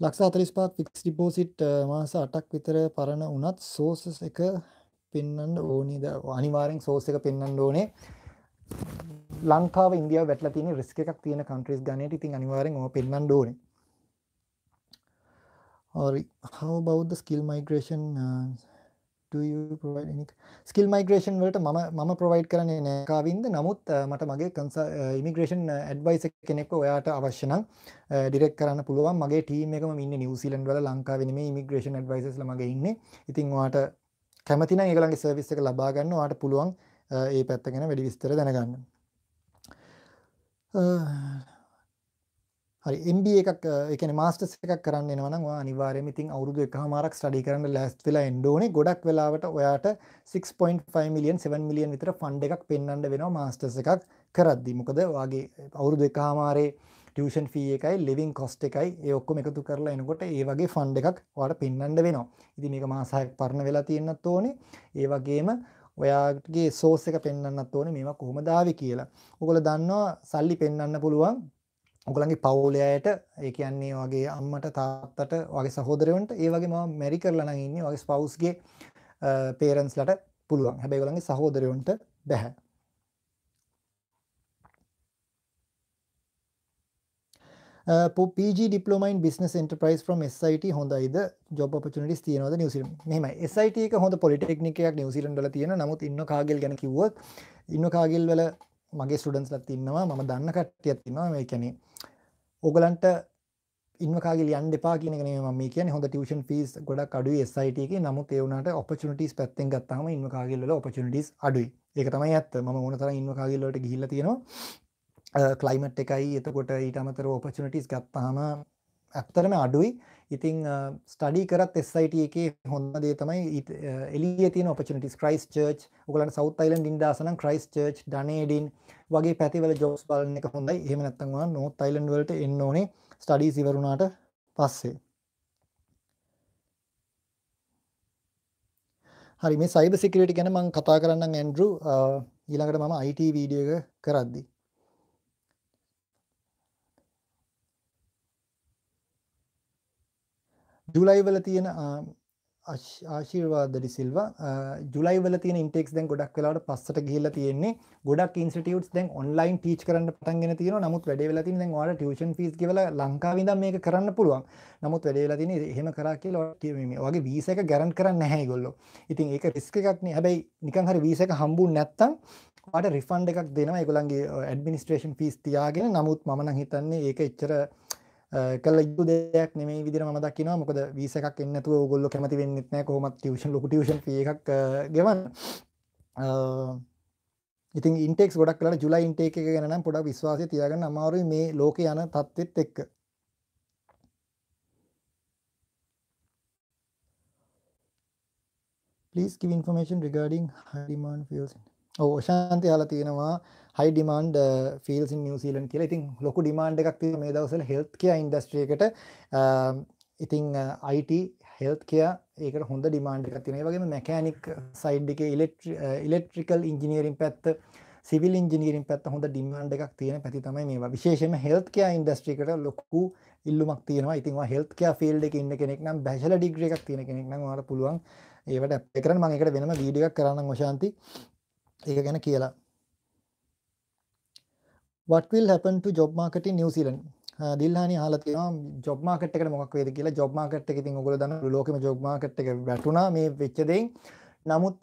ලක්ෂ 45ක් ෆික්ස් ඩිපොසිට් මාස 8ක් විතර පරණ වුණත් සෝසස් එක පෙන්වන්න ඕනේද අනිවාර්යෙන් සෝස් එක පෙන්වන්න ඕනේ ලංකාව ඉන්දියාව වැටලා තියෙන රිස්ක් එකක් තියෙන කන්ට්‍රීස් ගණයට ඉතින් අනිවාර්යෙන් ඕව පෙන්වන්න ඕනේ or how about the skill migration uh, skill migration වලට මම මම ප්‍රවයිඩ් කරන්නේ නෑ කාවින්ද නමුත් මට මගේ කන්ස ඉමිග්‍රේෂන් ඇඩ්වයිස් කෙනෙක්ව ඔයාට අවශ්‍ය නම් ඩිරෙක්ට් කරන්න පුළුවන් මගේ ටීම් එකම ඉන්නේ නිව්සීලන්ඩ් වල ලංකාවේ නෙමෙයි ඉමිග්‍රේෂන් ඇඩ්වයිසර්ස්ලා මගේ ඉන්නේ ඉතින් ඔයාට කැමති නම් ඒගොල්ලන්ගේ සර්විස් එක ලබා ගන්න ඔයාට පුළුවන් ඒ පැත්ත ගැන වැඩි විස්තර දැනගන්න හරි MBA එකක් ඒ කියන්නේ මාස්ටර්ස් එකක් කරන්න එනවා නම් ඔයා අනිවාර්යයෙන්ම ඉතින් අවුරුදු එකමාරක් ස්ටඩි කරන්න ලෑස්ති වෙලා එන්න ඕනේ. ගොඩක් වෙලාවට ඔයාට 6.5 මිලියන් 7 මිලියන් විතර ෆන්ඩ් එකක් පෙන්වන්න වෙනවා මාස්ටර්ස් එකක් කරද්දී. මොකද ඔයාගේ අවුරුදු එකමාරේ ටියුෂන් ෆී එකයි ලිවිං කොස්ට් එකයි ඒ ඔක්කොම එකතු කරලා එනකොට ඒ වගේ ෆන්ඩ් එකක් ඔයාට පෙන්වන්න වෙනවා. ඉතින් මේක මාස 6ක් පරණ වෙලා තියෙන්නත් ඕනේ. ඒ වගේම ඔයාගේ සෝස් එක පෙන්වන්නත් ඕනේ මේවා කොහොමද ආවේ කියලා. ඔයගොල්ලෝ දන්නවා සල්ලි පෙන්වන්න පුළුවන් ඔගලගේ පවුලයට ඒ කියන්නේ වගේ අම්මට තාත්තට වගේ සහෝදරයන්ට ඒ වගේ මම මැරි කරලා නම් ඉන්නේ වගේ ස්පවුස්ගේ පේරන්ට්ස්ලට පුළුවන්. හැබැයි ඔයගලගේ සහෝදරයන්ට බැහැ. පු PG diploma in business enterprise from SIT හොඳයිද job opportunities තියෙනවද නිව්සීලන්ඩ්? මෙහෙමයි. SIT එක හොඳ පොලිටෙක්නික් එකක් නිව්සීලන්ඩ් වල තියෙන. නමුත් ඉන්න කාගෙල් ගැන කිව්වොත් ඉන්න කාගෙල් වල මගේ ස්ටඩන්ස්ලත් ඉන්නවා ම දන්න කට්ටියත් ඉන්නවා මේ කැනෙ ඕගලන්ට ඉන්වකාගේ ලියන් දෙපා කියනගෙන ම කිය හොඳ ටියෂන් පිස් ගොඩක් අඩු සයිටක නමුත් ඒවුණට ඔපචනටස් පැත්තෙන් ගත්තම ඉන්වකාගල්ල ඔපචනටස් අඩුයි ඒක තමයි ඇත් ම ඕනතර ඉන්වකාගල්ලට ගිහිල තියෙනවා කලයිමට් එකයි එතකොට ඊට අමතර ඔපචනටස් ගත්තාම ඇත්තරම අඩුයි ඉතිං ස්ටඩි කරත් එස්යිට එකේ හොඳ දේ තමයි එලිය තින ඔපචනටස් ක්‍රයිස් චර්ච් ඔගලන් සෞතයිලන් ඉන්දසන ක්‍රයිස් චර්ච් ඩනේඩින් වගේ පැතිවල ජෝස් බලන එක හොඳයි හෙමනැත්තවා නෝ තයිලන් වලට එන්න ඕනේ ස්ටඩී සිවරුණාට පස්සේ හරි මේ සයිබ සිකරට ගැන මං කතා කරන්න ඇන්ඩරු ඊළඟට මම අයිට වීඩියක කරද්දිී ජුලයිවල තියෙන ආශීර්වාදඩි සිල්ව ජුලයිවල තිය ඉන්ටෙක් දැන් ගොඩක් වෙලාට පස්සට ගිහිල තියෙන්නේ ගොඩක් ඉන්ස්ටියුට් දැන් ඔන්ලයින් ටීච් කරන්න පටන්ගෙන තියෙන නමුත් වැඩේල තින් දැන් වාට ටියෂන් පිස් කියල ලංකාවිද මේක කරන්න පුළුවන් නමුත් වැඩේලා තින එහෙම කරා කියලටීමේ වගේ වීසක ගැරන් කරන්න නැහැ ගොල්ලො ඉතින් ඒක රිස්ක එකක්නේ හැබැයි නිකන් හරි වීසක හම්බු නැත්තම් ට රිෆන්ඩ එකක් දෙනවා එකගොලන්ගේ ඇඩමිනිස්ට්‍රේෂන් පිස් තියාගෙන නමුත් මන හිතන්නේ ඒක එච්චර කළ යුතු දෙයක් නෙමේ විදිර ම දක්කිනවා මොකද වීස එකක් එන්නතු ගොල්ල කැමති වෙන්නෙත් නෑ කොමත් ටියෂන් ලොක ටියෂන් එකක් ගෙවන් ඉතින් ඉන්ටෙක් ගොඩක් කලට ජුලයි ඉන්ටේක ගැනම් පොඩ විශ්වාස තියගන්න අමාරු මේ ලෝක යන තත්ත්ෙත් එක්ක please give information regarding high demand fuels. ඔව් ශාන්ති හලා තියෙනවා හයි ඩිමන්ඩ් ෆිල්ස් නිව සීලන් කියලා ඉතින් ලොකු ඩිමාන්ඩ් එකක් තිය මේ දවසල හෙල්ත් කිය ඉන්ඩස්ට්‍රේකට ඉතිං අයිට හෙල්ත් කිය ඒක හොඳ ඩිමාන්ඩ් එකක් තිනේ වගේ මැකෑනික් සයිඩ් එක ඉලෙක්ට්‍රිකල් ඉංජිනීරින් පැත්ත සිවිල් ඉංජිනීරින් පැත් හොඳ ඩිමාන්ඩ් එකක් තියෙන පැති තමයි මේ විශේෂම හෙල්ත් කිය ඉන්ඩස්ට්‍රිකට ලොකු ඉල්ලුමක් තියෙනවා ඉතින්වා හෙල්ත් කිය ෆිල්ඩ් එක ඉන්න කෙනෙක් නම් බැශල ඩිග්‍ර එකක් තියෙන කෙනෙක් නම් වාට පුළුවන් ඒවට කරන මඟකට වෙනම වීඩියක් කරන්න මොශාන්ති ඒක ගැන කියලා what will happen to job market in new zealand Dilhani uh, හලා තියෙනවා ජොබ් මාකට් එකට මොකක් වේද කියලා ජොබ් මාකට් එක ඉතින් ඔයගොල්ලෝ දන්නවා ලෝකෙම ජොබ් මාකට් එක වැටුණා මේ වෙච්ච දෙයින් නමුත්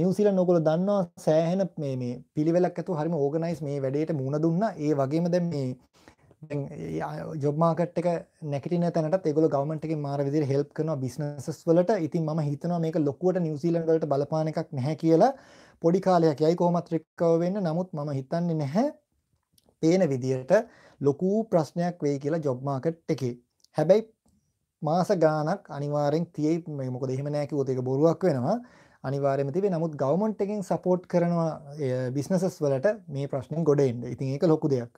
නිවසිලන් uh, ඔගොල දන්නවා සෑහෙන මේ මේ පිළිවෙලක් ඇතු හරිම ඕගනයිස් මේ වැඩේට මුණ දුන්න ඒ වගේම දැ මේ ජොබ්මාකට් එක නැකටන තැනට එගොල ගවමට එක මාර විදිර හෙල්ප් කරන බිස්නසස් වලට ඉතින් ම හිතනවා මේක ලොකුවට නිවසිලන් වලට බලපාන එකක් නැහැ කියලා පොඩි කාලයක් යයි කෝමත්‍රික්කව වෙන්න නමුත් මම හිතන්නේ නැහැ පේන විදිහට ලොකු ප්‍රශ්නයක් වෙයි කියලා ජොබ් මාකට් එකේ. හැබැයි මාස ගාණක් අනිවාර්යෙන් තියෙයි මේ මොකද එහෙම නැහැ කිව්වොත් ඒක බොරුවක් වෙනවා. අනිවාර්යයෙන්ම තිබේ. නමුත් ගවර්න්මන්ට් එකෙන් සපෝට් කරනවා බිස්නසස් වලට මේ ප්‍රශ්نين ගොඩ එන්න. ඉතින් ඒක ලොකු දෙයක්.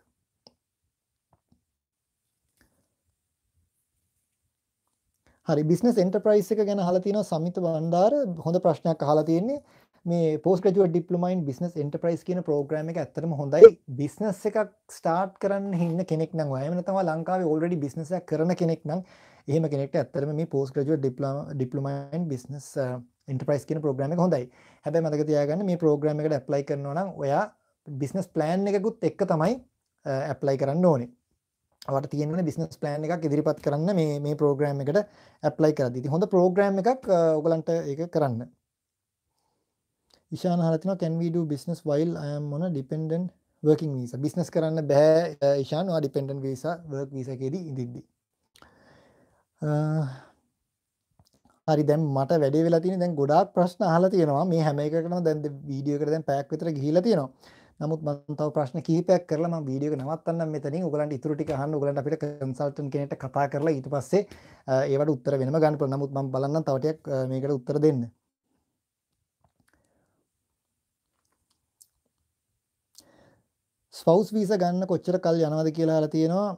හරි බිස්නස් එන්ටර්ප්‍රයිස් එක ගැන අහලා තිනවා සමිත බණ්ඩාර හොඳ ප්‍රශ්නයක් අහලා තියෙන්නේ මේ post graduate diploma in business enterprise කියන ප්‍රෝග්‍රෑම් එක ඇත්තටම හොඳයි බිස්නස් එකක් ස්ටාර්ට් කරන්න ඉන්න කෙනෙක් නම් ඔයා එහෙම නැත්නම් ලංකාවේ ඕල්රෙඩි බිස්නස් එකක් කරන කෙනෙක් නම් එහෙම කෙනෙක්ට ඇත්තටම මේ post graduate diploma diploma in business enterprise කියන ප්‍රෝග්‍රෑම් එක හොඳයි හැබැයි මතක තියාගන්න මේ ප්‍රෝග්‍රෑම් එකට ඇප්ලයි කරනවා නම් ඔයා බිස්නස් ප්ලෑන් එකකුත් එක්ක තමයි ඇප්ලයි uh, කරන්න ඕනේ අවට තියෙන බිස්නස් ප්ලෑන් එකක් ඉදිරිපත් කරන්න මේ මේ ප්‍රෝග්‍රෑම් එකට ඇප්ලයි කරදි හොඳ ප්‍රෝග්‍රෑම් එකක් uh, ඔගලන්ට ඒක කරන්න ඉශාන හලතිනවා can we do business while i am on a dependent working visa business කරන්න බෑ ඉශාන් ඔයා dependent visa work visa එකේදී ඉඳිද්දි හරි දැන් මට වැඩේ වෙලා තියෙන දැන් ගොඩාක් ප්‍රශ්න අහලා තියෙනවා මේ හැම එකකටම දැන් වීඩියෝ එකට දැන් පැයක් විතර ගිහිලා තියෙනවා නමුත් මම තව ප්‍රශ්න කිහිපයක් කරලා මම වීඩියෝ එක නවත්තන්නම් මෙතනින් ඔයගලන්ට ඉතුරු ටික අහන්න ඔයගලන්ට අපිට කන්සල්ටන්ට් කෙනෙක්ට කතා කරලා ඊට පස්සේ ඒවට උත්තර වෙනම ගන්න පුළුවන් නමුත් මම බලන්නම් තව ටිකක් මේකට උත්තර දෙන්න ස්පවුස් වීස ගන්න කොච්චර කල් යනවද කියලා හලා තියෙනවා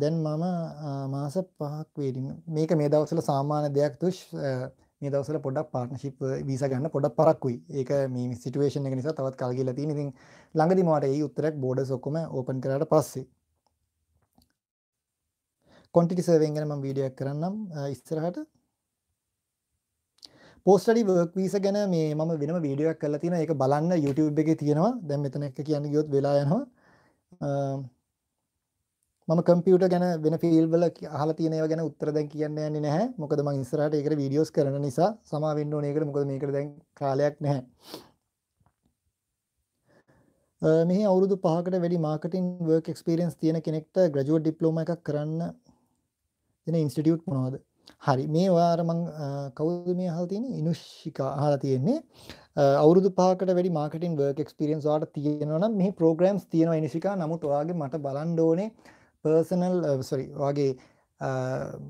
දැන් මම මාස පහක් වේලින් මේක මේ දවසල සාමාන්‍ය දෙයක් තුෂ් මේ දවසල පොඩක් පාර්ට්නර්ෂිප් වීසා ගන්න පොඩක් පරක්කුයි. ඒක මේ සිටුේෂන් එක නිසා තවත් කල් ගිහලා තියෙන. ඉතින් ළඟදි මට ඒ උත්තරයක් බෝඩර්ස් ඔක්කොම ඕපන් කරාට පස්සේ. කොන්ටිටි සර්වෙන් ගැන මම වීඩියෝ එකක් කරන්නම් ඉස්සරහට. පෝස්ටඩි වර්ක් වීස ගැන මේ මම වෙනම වීඩියෝයක් කරලා තියෙනවා. ඒක බලන්න YouTube එකේ තියෙනවා. දැන් මෙතන එක කියන්න ගියොත් වෙලා යනවා. මම කම්පියුටර් ගැන වෙන ෆීල්ඩ් වල අහලා තියෙන ඒවා ගැන උත්තර දැන් කියන්න යන්නේ නැහැ. මොකද මම ඉස්සරහට ඒකට වීඩියෝස් කරන නිසා සමා වෙන්න ඕනේ ඒකට. මොකද මේකට දැන් කාලයක් නැහැ. මෙහි අවුරුදු 5කට වැඩි මාකටිං වර්ක් එක්ස්පීරියන්ස් තියෙන කෙනෙක්ට ග්‍රැජුවේට් ඩිප්ලෝමා එකක් කරන්න දෙන ඉන්ස්ටිටියුට් මොනවද? හරි මේ ඔයාර මං කවුද මේ අහලා තියෙන්නේ ඉනුෂිකා අහලා තියෙන්නේ අවුරුදු 5කට වැඩි මාකටිං වර්ක් එක්ස්පීරියන්ස් ඔයාලට තියෙනවා නම් මේ ප්‍රෝග්‍රෑම්ස් තියෙනවා ඉනුෂිකා නමුත් ඔයාගේ මට බලන්න ඕනේ පර්සනල් සෝරි ඔයාගේ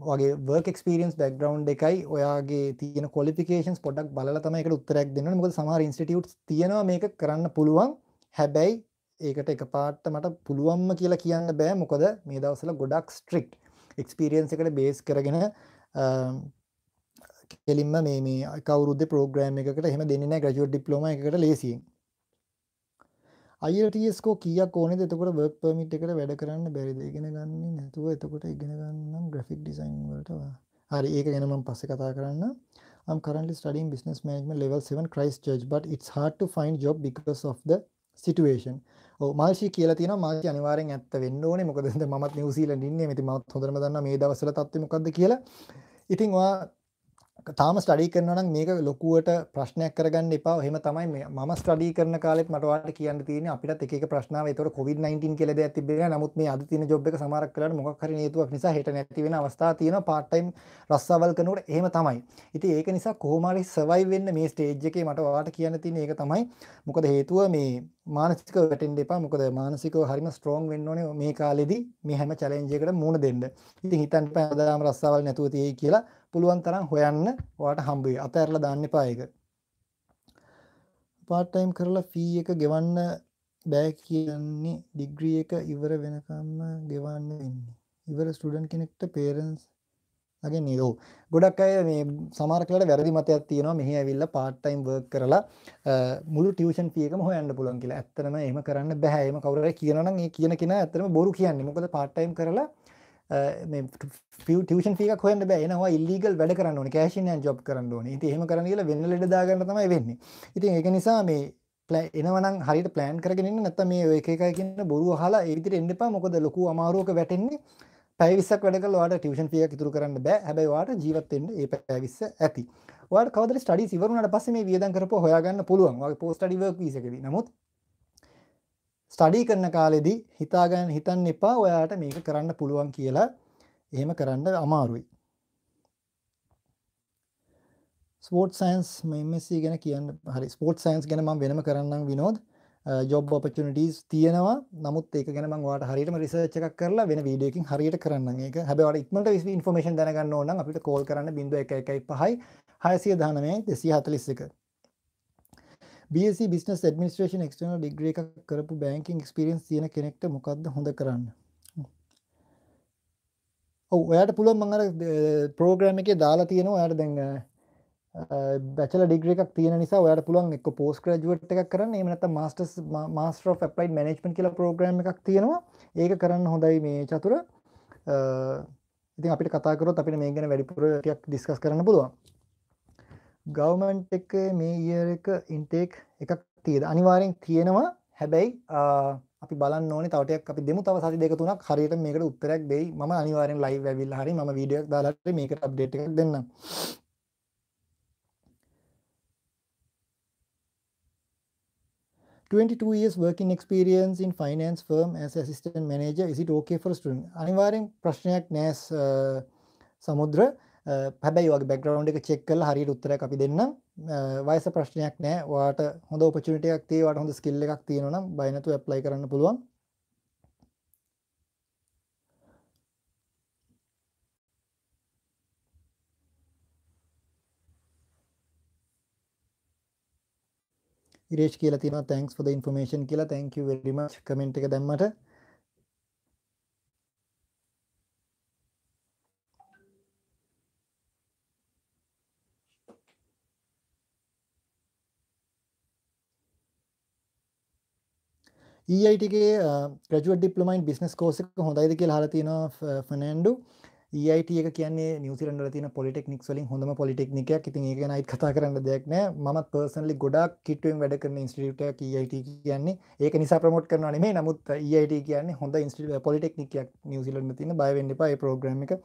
වගේ වර්ක් එක්ස්පීරියන්ස් බැක්ග්‍රවුන්ඩ් එකයි ඔයාගේ තියෙන ක්වොලිෆිකේෂන්ස් පොඩ්ඩක් බලලා තමයි ඒකට උත්තරයක් දෙන්න ඕනේ මොකද සමහර ඉන්ස්ටිටියුට්ස් තියෙනවා මේක කරන්න පුළුවන් හැබැයි ඒකට එකපාරට මට පුළුවන්ම කියලා කියන්න බෑ මොකද මේ දවස්වල ගොඩක් ස්ට්‍රික්ට් එක්ස්පීරියන්ස් එකට බේස් කරගෙන කෙලින්ම මේ මේ කවුරුද්ද ප්‍රෝග්‍රෑම් එකකට එහෙම දෙන්නේ නැහැ ග්‍රැජුවේට් ඩිප්ලෝමා එකකට ලේසියෙන් IELTS කෝ කීයක් ඕනේද එතකොට work permit එකට වැඩ කරන්න බැරිද ඉගෙන ගන්නේ නැතුව එතකොට ඉගෙන ගන්නම් graphic design වලට හරි ඒක ගැන මම පස්සේ කතා කරන්න I'm currently studying business management level 7 Christchurch but it's hard to find job because of the situation ඔව් මාල්ෂි කියලා තියෙනවා මාල්ෂි අනිවාර්යෙන් ඇත්ත වෙන්න ඕනේ මොකද මමත් නිව්සීලන්ඩ් ඉන්නේ මෙතන මමත් හොඳටම දන්නවා මේ දවස්වල තත්ත්වය මොකද්ද කියලා 一听哇！තාම ස්ටඩී කරනවා නම් මේක ලොකුවට ප්‍රශ්නයක් කරගන්න එපා. එහෙම තමයි මම ස්ටඩී කරන කාලෙත් මට ඔයාලට කියන්න තියෙන්නේ අපිටත් එක එක ප්‍රශ්නාව. ඒතකොට COVID-19 කියලා දෙයක් තිබෙන්නේ නැහැ. නමුත් මේ අද තියෙන ජොබ් එක සමහරක් වෙලාවට මොකක් හරි හේතුවක් නිසා හෙට නැති වෙන අවස්ථා තියෙනවා. part time රස්සාවල් කරනකොට එහෙම තමයි. ඉතින් ඒක නිසා කොහොම හරි survive වෙන්න මේ stage එකේ මට ඔයාලට කියන්න තියෙන්නේ ඒක තමයි. මොකද හේතුව මේ මානසිකව වැටෙන්න එපා. මොකද මානසිකව හරිම ස්ට්‍රෝං වෙන්න ඕනේ මේ කාලෙදී මේ හැම චැලෙන්ජ් එකකට මුහුණ දෙන්න. ඉතින් හිතන්න බෑ හැමදාම රස්සාවල් නැතුව තියෙයි කියලා. පුළුවන් තරම් හොයන්න ඔයාට හම්බ වෙයි. අතහැරලා දාන්න එපා ඒක. part time කරලා fee එක ගෙවන්න බෑ කියන්නේ degree එක ඉවර වෙනකම්ම ගෙවන්න වෙන්නේ. ඉවර ස්ටුඩන්ට් කෙනෙක්ට parents ලගේ නේද? ඔව්. ගොඩක් අය මේ සමහර කාලේ වැරදි මතයක් තියෙනවා මෙහි ඇවිල්ලා part time work කරලා මුළු tuition fee එකම හොයන්න පුළුවන් කියලා. ඇත්තටම එහෙම කරන්න බෑ. එහෙම කවුරු හරි කියනවා නම් ඒ කියන කෙනා ඇත්තටම බොරු කියන්නේ. මොකද part time කරලා ටියෂන් ික කොහ බෑනවා ඉල්ලීගල් වැඩ කරන්න කෑශනයන් ජොබ් කරන්න ඕන ති හෙම කරන කියල වෙන්න ලෙඩදාගන්න තමයි වෙන්නේ ඉතින් එක නිසා මේ එනවනම් හරිට ප්ලෑන් කරගෙන නැත මේ ඒක කියන්න බොරු හලා ඒවිතර එන්න එපා මොකද ලොකු අමාරුවක වැටෙන්නේ පැවිස්සක් වැඩකල වාට ටියෂන් පිය ඉතුරු කරන්න බෑ හැබයි වාට ජීවත්තෙන්ට ඒ පැවිස්ස ඇති වාට කවද ස්ටඩි සිවරුණට පස්සේ මේ වියදන් කරප හොයාගන්න පුළුවන් වගේ පෝස්ටඩිව පිසකදී නමුත් ස්ටඩි කරන කාලෙදී හිතාගන්න හිතන්න එපා ඔයාට මේක කරන්න පුළුවන් කියලා එහෙම කරන්න අමාරුයි. ස්පෝට් සයින්ස් මෙමසි ගැන කියන්න හරි ස්පෝට් සයින්ස් ගැන මම වෙනම කරන්නම් විනෝද ජොබ් ඔපචනිටස් තියෙනවා නමුත් ඒක ගැන වාට හරිටම රිසර්ච් එකක් කරලා වෙන වීඩියකින් හරියට කරන්න එක හැබවට ඉක්මට විස් ඉන්ෆර්මේෂන් දැනගන්න ඕන අපිට කෝල් කරන්න බිඳුව එක එකයි පහයි හයසිය දානමය දෙසී හතලිස් එක BSc business administration external degree එකක් කරපු බැංකින් එක්ස්පීරියන්ස් තියෙන කෙනෙක්ට මොකද්ද හොඳ කරන්න? ඔව් ඔයාට පුළුවන් මම අර ප්‍රෝග්‍රෑම් එකේ දාලා තියෙනවා ඔයාට දැන් බැචලර් ඩිග්‍රී එකක් තියෙන නිසා ඔයාට පුළුවන් එක්ක පෝස්ට් ග්‍රැජුවේට් එකක් කරන්න එහෙම නැත්නම් masters master of applied management කියලා ප්‍රෝග්‍රෑම් එකක් තියෙනවා ඒක කරන්න හොඳයි මේ චතුර ඉතින් අපිට කතා කරොත් අපිට මේ ගැන වැඩිපුර ටිකක් ඩිස්කස් කරන්න පුළුවන් ගවර්න්මන්ට් එකේ මේ ඊයර් එක ඉන්ටේක් එකක් තියෙද අනිවාර්යෙන් තියෙනවා හැබැයි අපි බලන්න ඕනේ තව ටිකක් අපි දෙමු තව සති දෙක තුනක් හරියට මේකට උත්තරයක් දෙයි මම අනිවාර්යෙන් ලයිව් ඇවිල්ලා හරි මම වීඩියෝ එකක් දාලා හරි මේකට අප්ඩේට් එකක් දෙන්නම් Twenty-two years working experience in finance firm as assistant manager. Is it okay for a student? අනිවාර්යෙන් ප්‍රශ්නයක් නෑ සමුද්‍ර. හැබැයි වගේ බැක්ග්‍රවන්් එක චෙක් කල හරි උත්තර අපි දෙන්න වයස ප්‍රශ්නයක් නෑ වාට හොඳ උපචිටයක් තේවට හොඳ ස්කිල්ල එකක් තියෙනනම් බයිනතු ඇප්ලයි කරන්න පුළුවන් රේෂ් කියලා තින තැන්ක්ස් ොද ඉන්ෆර්මේෂන් කියලා තැංකව වැඩිම කමෙන්ට් එක දැම්මට ඒයිටගේ ග්‍රජුව ඩිපලමයින් බිස්නස් කෝසක හොඳයිද කිය හලතින ෆනෑන්ඩු ඒයිට e එක කියන්නේ නිවසිරන්ඩ තින පොලිටෙක්නික් වලින් හොඳම පොලිටෙක්නික ඉතින් ඒ ගැනයි කතා කරන්න දෙයක් නෑ මත් පර්සනලි ගොඩක් කිටුවෙන් වැඩ කරන ඉස්ටිට ට e කියන්නේ ඒක නිසා ප්‍රමෝට් කරන මේ නමුත් ඒයිට e කියන්නේ හොඳ ඉස්ට පොලිටෙක්නිකයක් නිවසිලන්ඩ තින බයිවෙන්ඩි පයි ප්‍රෝග්‍රම එක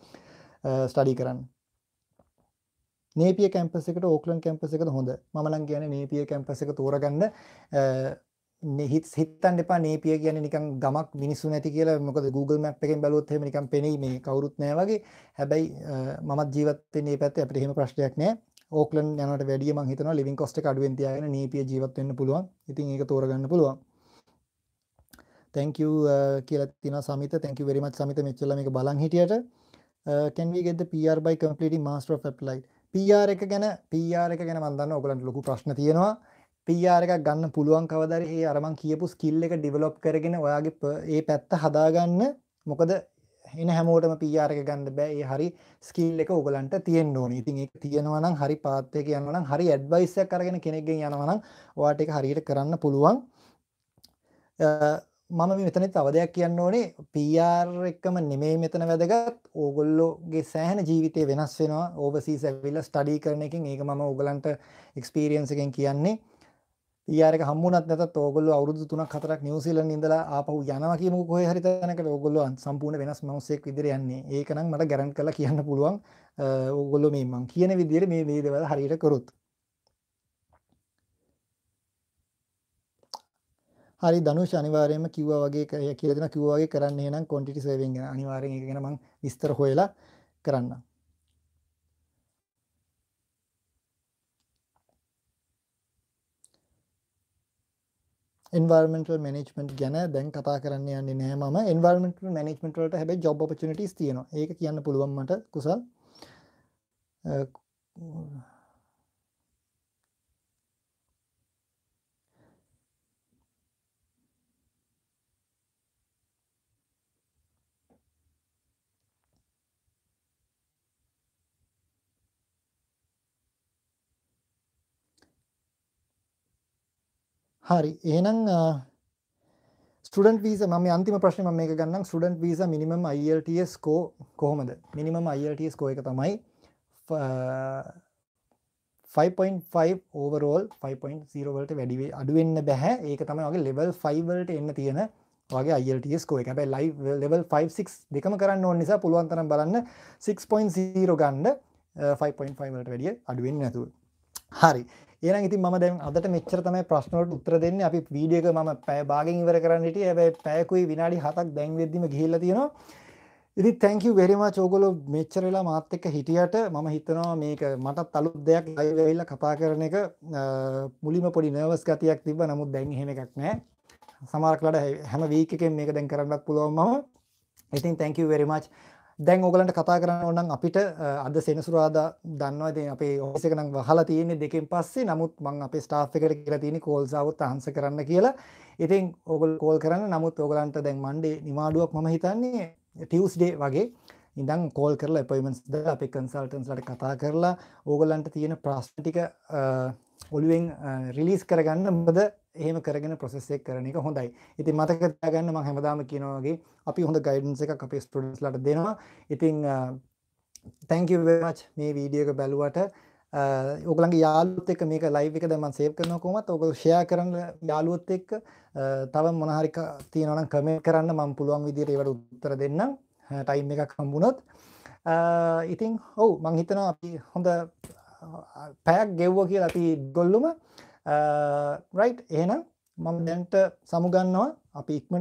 ස්ටඩි කරන්න නේපිය කැම්පසෙකට ඕකලන් කැම්පස එක හොඳ මලන් කියන නේපිය කැම්පස එක තෝරගන්න හිතන්න එපා නේපිය කියන්නේ නිකන් ගමක් මිනිස්සු නැති කියලා මොකද Google Map එකෙන් බැලුවොත් එහෙම නිකන් පෙනෙයි මේ කවුරුත් නැහැ වගේ හැබැයි මමත් ජීවත් වෙන්නේ මේ පැත්තේ අපිට එහෙම ප්‍රශ්නයක් නැහැ ඕක්ලන්ඩ් යනවට වැඩිය මං හිතනවා ලිවිං කොස්ට් එක අඩුවෙන් තියාගෙන නේපිය ජීවත් වෙන්න පුළුවන් ඉතින් ඒක තෝරගන්න පුළුවන් thank you කියලා තියෙනවා සමිත thank you very much සමිත මෙච්චර මේක බලන් හිටියට can we get the PR by completing master of applied PR එක ගැන PR එක ගැන මන් දන්නවා ඔයගලන්ට ලොකු ප්‍රශ්න තියෙනවා PR එකක් ගන්න පුළුවන් කවදර ඒ අරමං කියපු ස්කිල් එක ඩිවලොප් කරගෙන ඔයාගේ ඒ පැත්ත හදාගන්න මොකද එන හැමෝටම PR එක ගන්න බෑ ඒ හරි ස්කිල් එක ඔයගලන්ට තියෙන්න ඕනේ. ඉතින් ඒක තියෙනවා නම් හරි පාත් එක යනවා නම් හරි ඇඩ්වයිස් එකක් අරගෙන කෙනෙක්ගෙන් යනවා නම් ඔයාට ඒක හරියට කරන්න පුළුවන්. මම මෙතන තවදයක් කියන්න ඕනේ පර් එක්කම නෙමේ මෙතන වැදගත් ඕගොල්ලෝගේ සෑහන ජීවිතය වෙනස් වෙනවා ඕවසී සැවිල්ල ස්ටඩී කරන එකින් ඒක ම ඔගලන්ට එක්ස්පිරියන්සකෙන් කියන්නේ ඊයර එක හම්බුණත් නැතත් ඕගොල්ලෝ අවුරුදු 3ක් 4ක් නිව්සීලන්ඩ් ඉඳලා ආපහු යනවා කියමුකෝ කොහේ හරි තැනකට ඕගොල්ලෝ සම්පූර්ණ වෙනස් මිනිස්සෙක් විදිහට යන්නේ. ඒක නම් මට ගැරන්ට් කරලා කියන්න පුළුවන්. ඕගොල්ලෝ මේ මං කියන විදිහට මේ මේ දේවල් හරියට කරොත්. හරි ධනුෂ් අනිවාර්යයෙන්ම කිව්වා වගේ කියලා දෙන කිව්වා වගේ කරන්න එහෙනම් quantity saving ගැන අනිවාර්යෙන් ඒක ගැන මම විස්තර හොයලා කරන්නම්. එන්වර්මෙන්ටල් මනෙජ්මට් ගැන දැන් කතා කරන්න යන්නේ නෑ ම එන්වර්මට මනෙජ්මටලට හැබ ජොබ් පචනටස් තියෙනවා ඒක කියන්න පුළුවන්මට කුසල් හරි එහෙනම් ස්ටඩන්ට වීස ම අන්තිම ප්‍රශ්න ම මේ ගන්න ස්ටඩන්ට වීස මිනිමම් Iල්ටස් කෝ කොහොමද මිනිමම් Iල්ටස් කෝ එක තමයි 5.5 ඕවරෝල් 5.0 වලට වැඩිවේ අඩුවෙන්න බැහැ ඒක තමයි වගේ ලෙවල් 5 වලට එන්න තියෙන වගේ ILTS කෝ එක. හැබැයි ලයිව් ලෙවල් 5 6 දෙකම කරන්න ඕන නිසා පුළුවන් තරම් බලන්න 6.0 ගන්න 5.5 වලට වැඩිය අඩු වෙන්නේ නැතුව. හරි. ඒනම් ඉතින් මම දැන් අදට මෙච්චර තමයි ප්‍රශ්න වලට උත්තර දෙන්නේ. අපි වීඩියෝ එක මම පැය භාගෙන් ඉවර කරන්න හිටියේ. හැබැයි පැයකුයි විනාඩි 7ක් දැන් වෙද්දිම ගිහිල්ලා තියෙනවා. ඉතින් thank you very much ඕගොල්ලෝ මෙච්චර වෙලා මාත් එක්ක හිටියට මම හිතනවා මේක මටත් අලුත් දෙයක් live වෙවිලා කතා කරන එක මුලින්ම පොඩි nervous ගතියක් තිබ්බා. නමුත් දැන් එහෙම එකක් නැහැ. සමහරක් ලඩ හැම වීක් එකෙන් මේක දැන් කරන්නත් පුළුවන් මම. ඉතින් thank you very much. දැන් ඕගලන්ට කතා කරන්න ඕන නම් අපිට අද සෙනසුරාදා දන්නවා ඉතින් අපේ ඔෆිස් එක නම් වහලා තියෙන්නේ දෙකෙන් පස්සේ නමුත් මම අපේ ස්ටාෆ් එකට කියලා තියෙන්නේ කෝල්ස් આવොත් අහංස කරන්න කියලා. ඉතින් ඕගොල්ලෝ කෝල් කරන්න නමුත් ඕගලන්ට දැන් මන්ඩේ නිමාඩුවක් මම හිතන්නේ ටියුස්ඩේ වගේ ඉඳන් කෝල් කරලා එපොයිමන්ස් ද අපි කන්සල්ටන්ස්ලට කතා කරලා ඕගලන්ට තියෙන ප්‍රශ්න ටික ඔලුවෙන් රිලීස් කරගන්න මොකද එහෙම කරගෙන ප්‍රොසෙස් එක කරන එක හොඳයි. ඉතින් මතක තියාගන්න මම හැමදාම කියනවා වගේ අපි හොඳ ගයිඩන්ස් එකක් අපේ ස්ටුඩන්ට්ස් ලට දෙනවා. ඉතින් thank you very much මේ වීඩියෝ එක බැලුවට ඔගලන්ගේ යාළුවොත් එක්ක මේක ලයිව් එක දැන් මම සේව් කරනවා කොහොමද? ඔයගොල්ලෝ ෂෙයා කරන්න යාළුවොත් එක්ක තව මොන හරි තියෙනවා නම් කමෙන්ට් කරන්න මම පුළුවන් විදිහට ඒවට උත්තර දෙන්නම්. ටයිම් එකක් හම්බුනොත්. ඉතින් ඔව් මම හිතනවා අපි හොඳ පැයක් ගෙව්වා කියලා අපි ගොල්ලුම රයිට් uh, එහෙනම් මම දැනට සමුගන්නවා අපි ඉක්මනට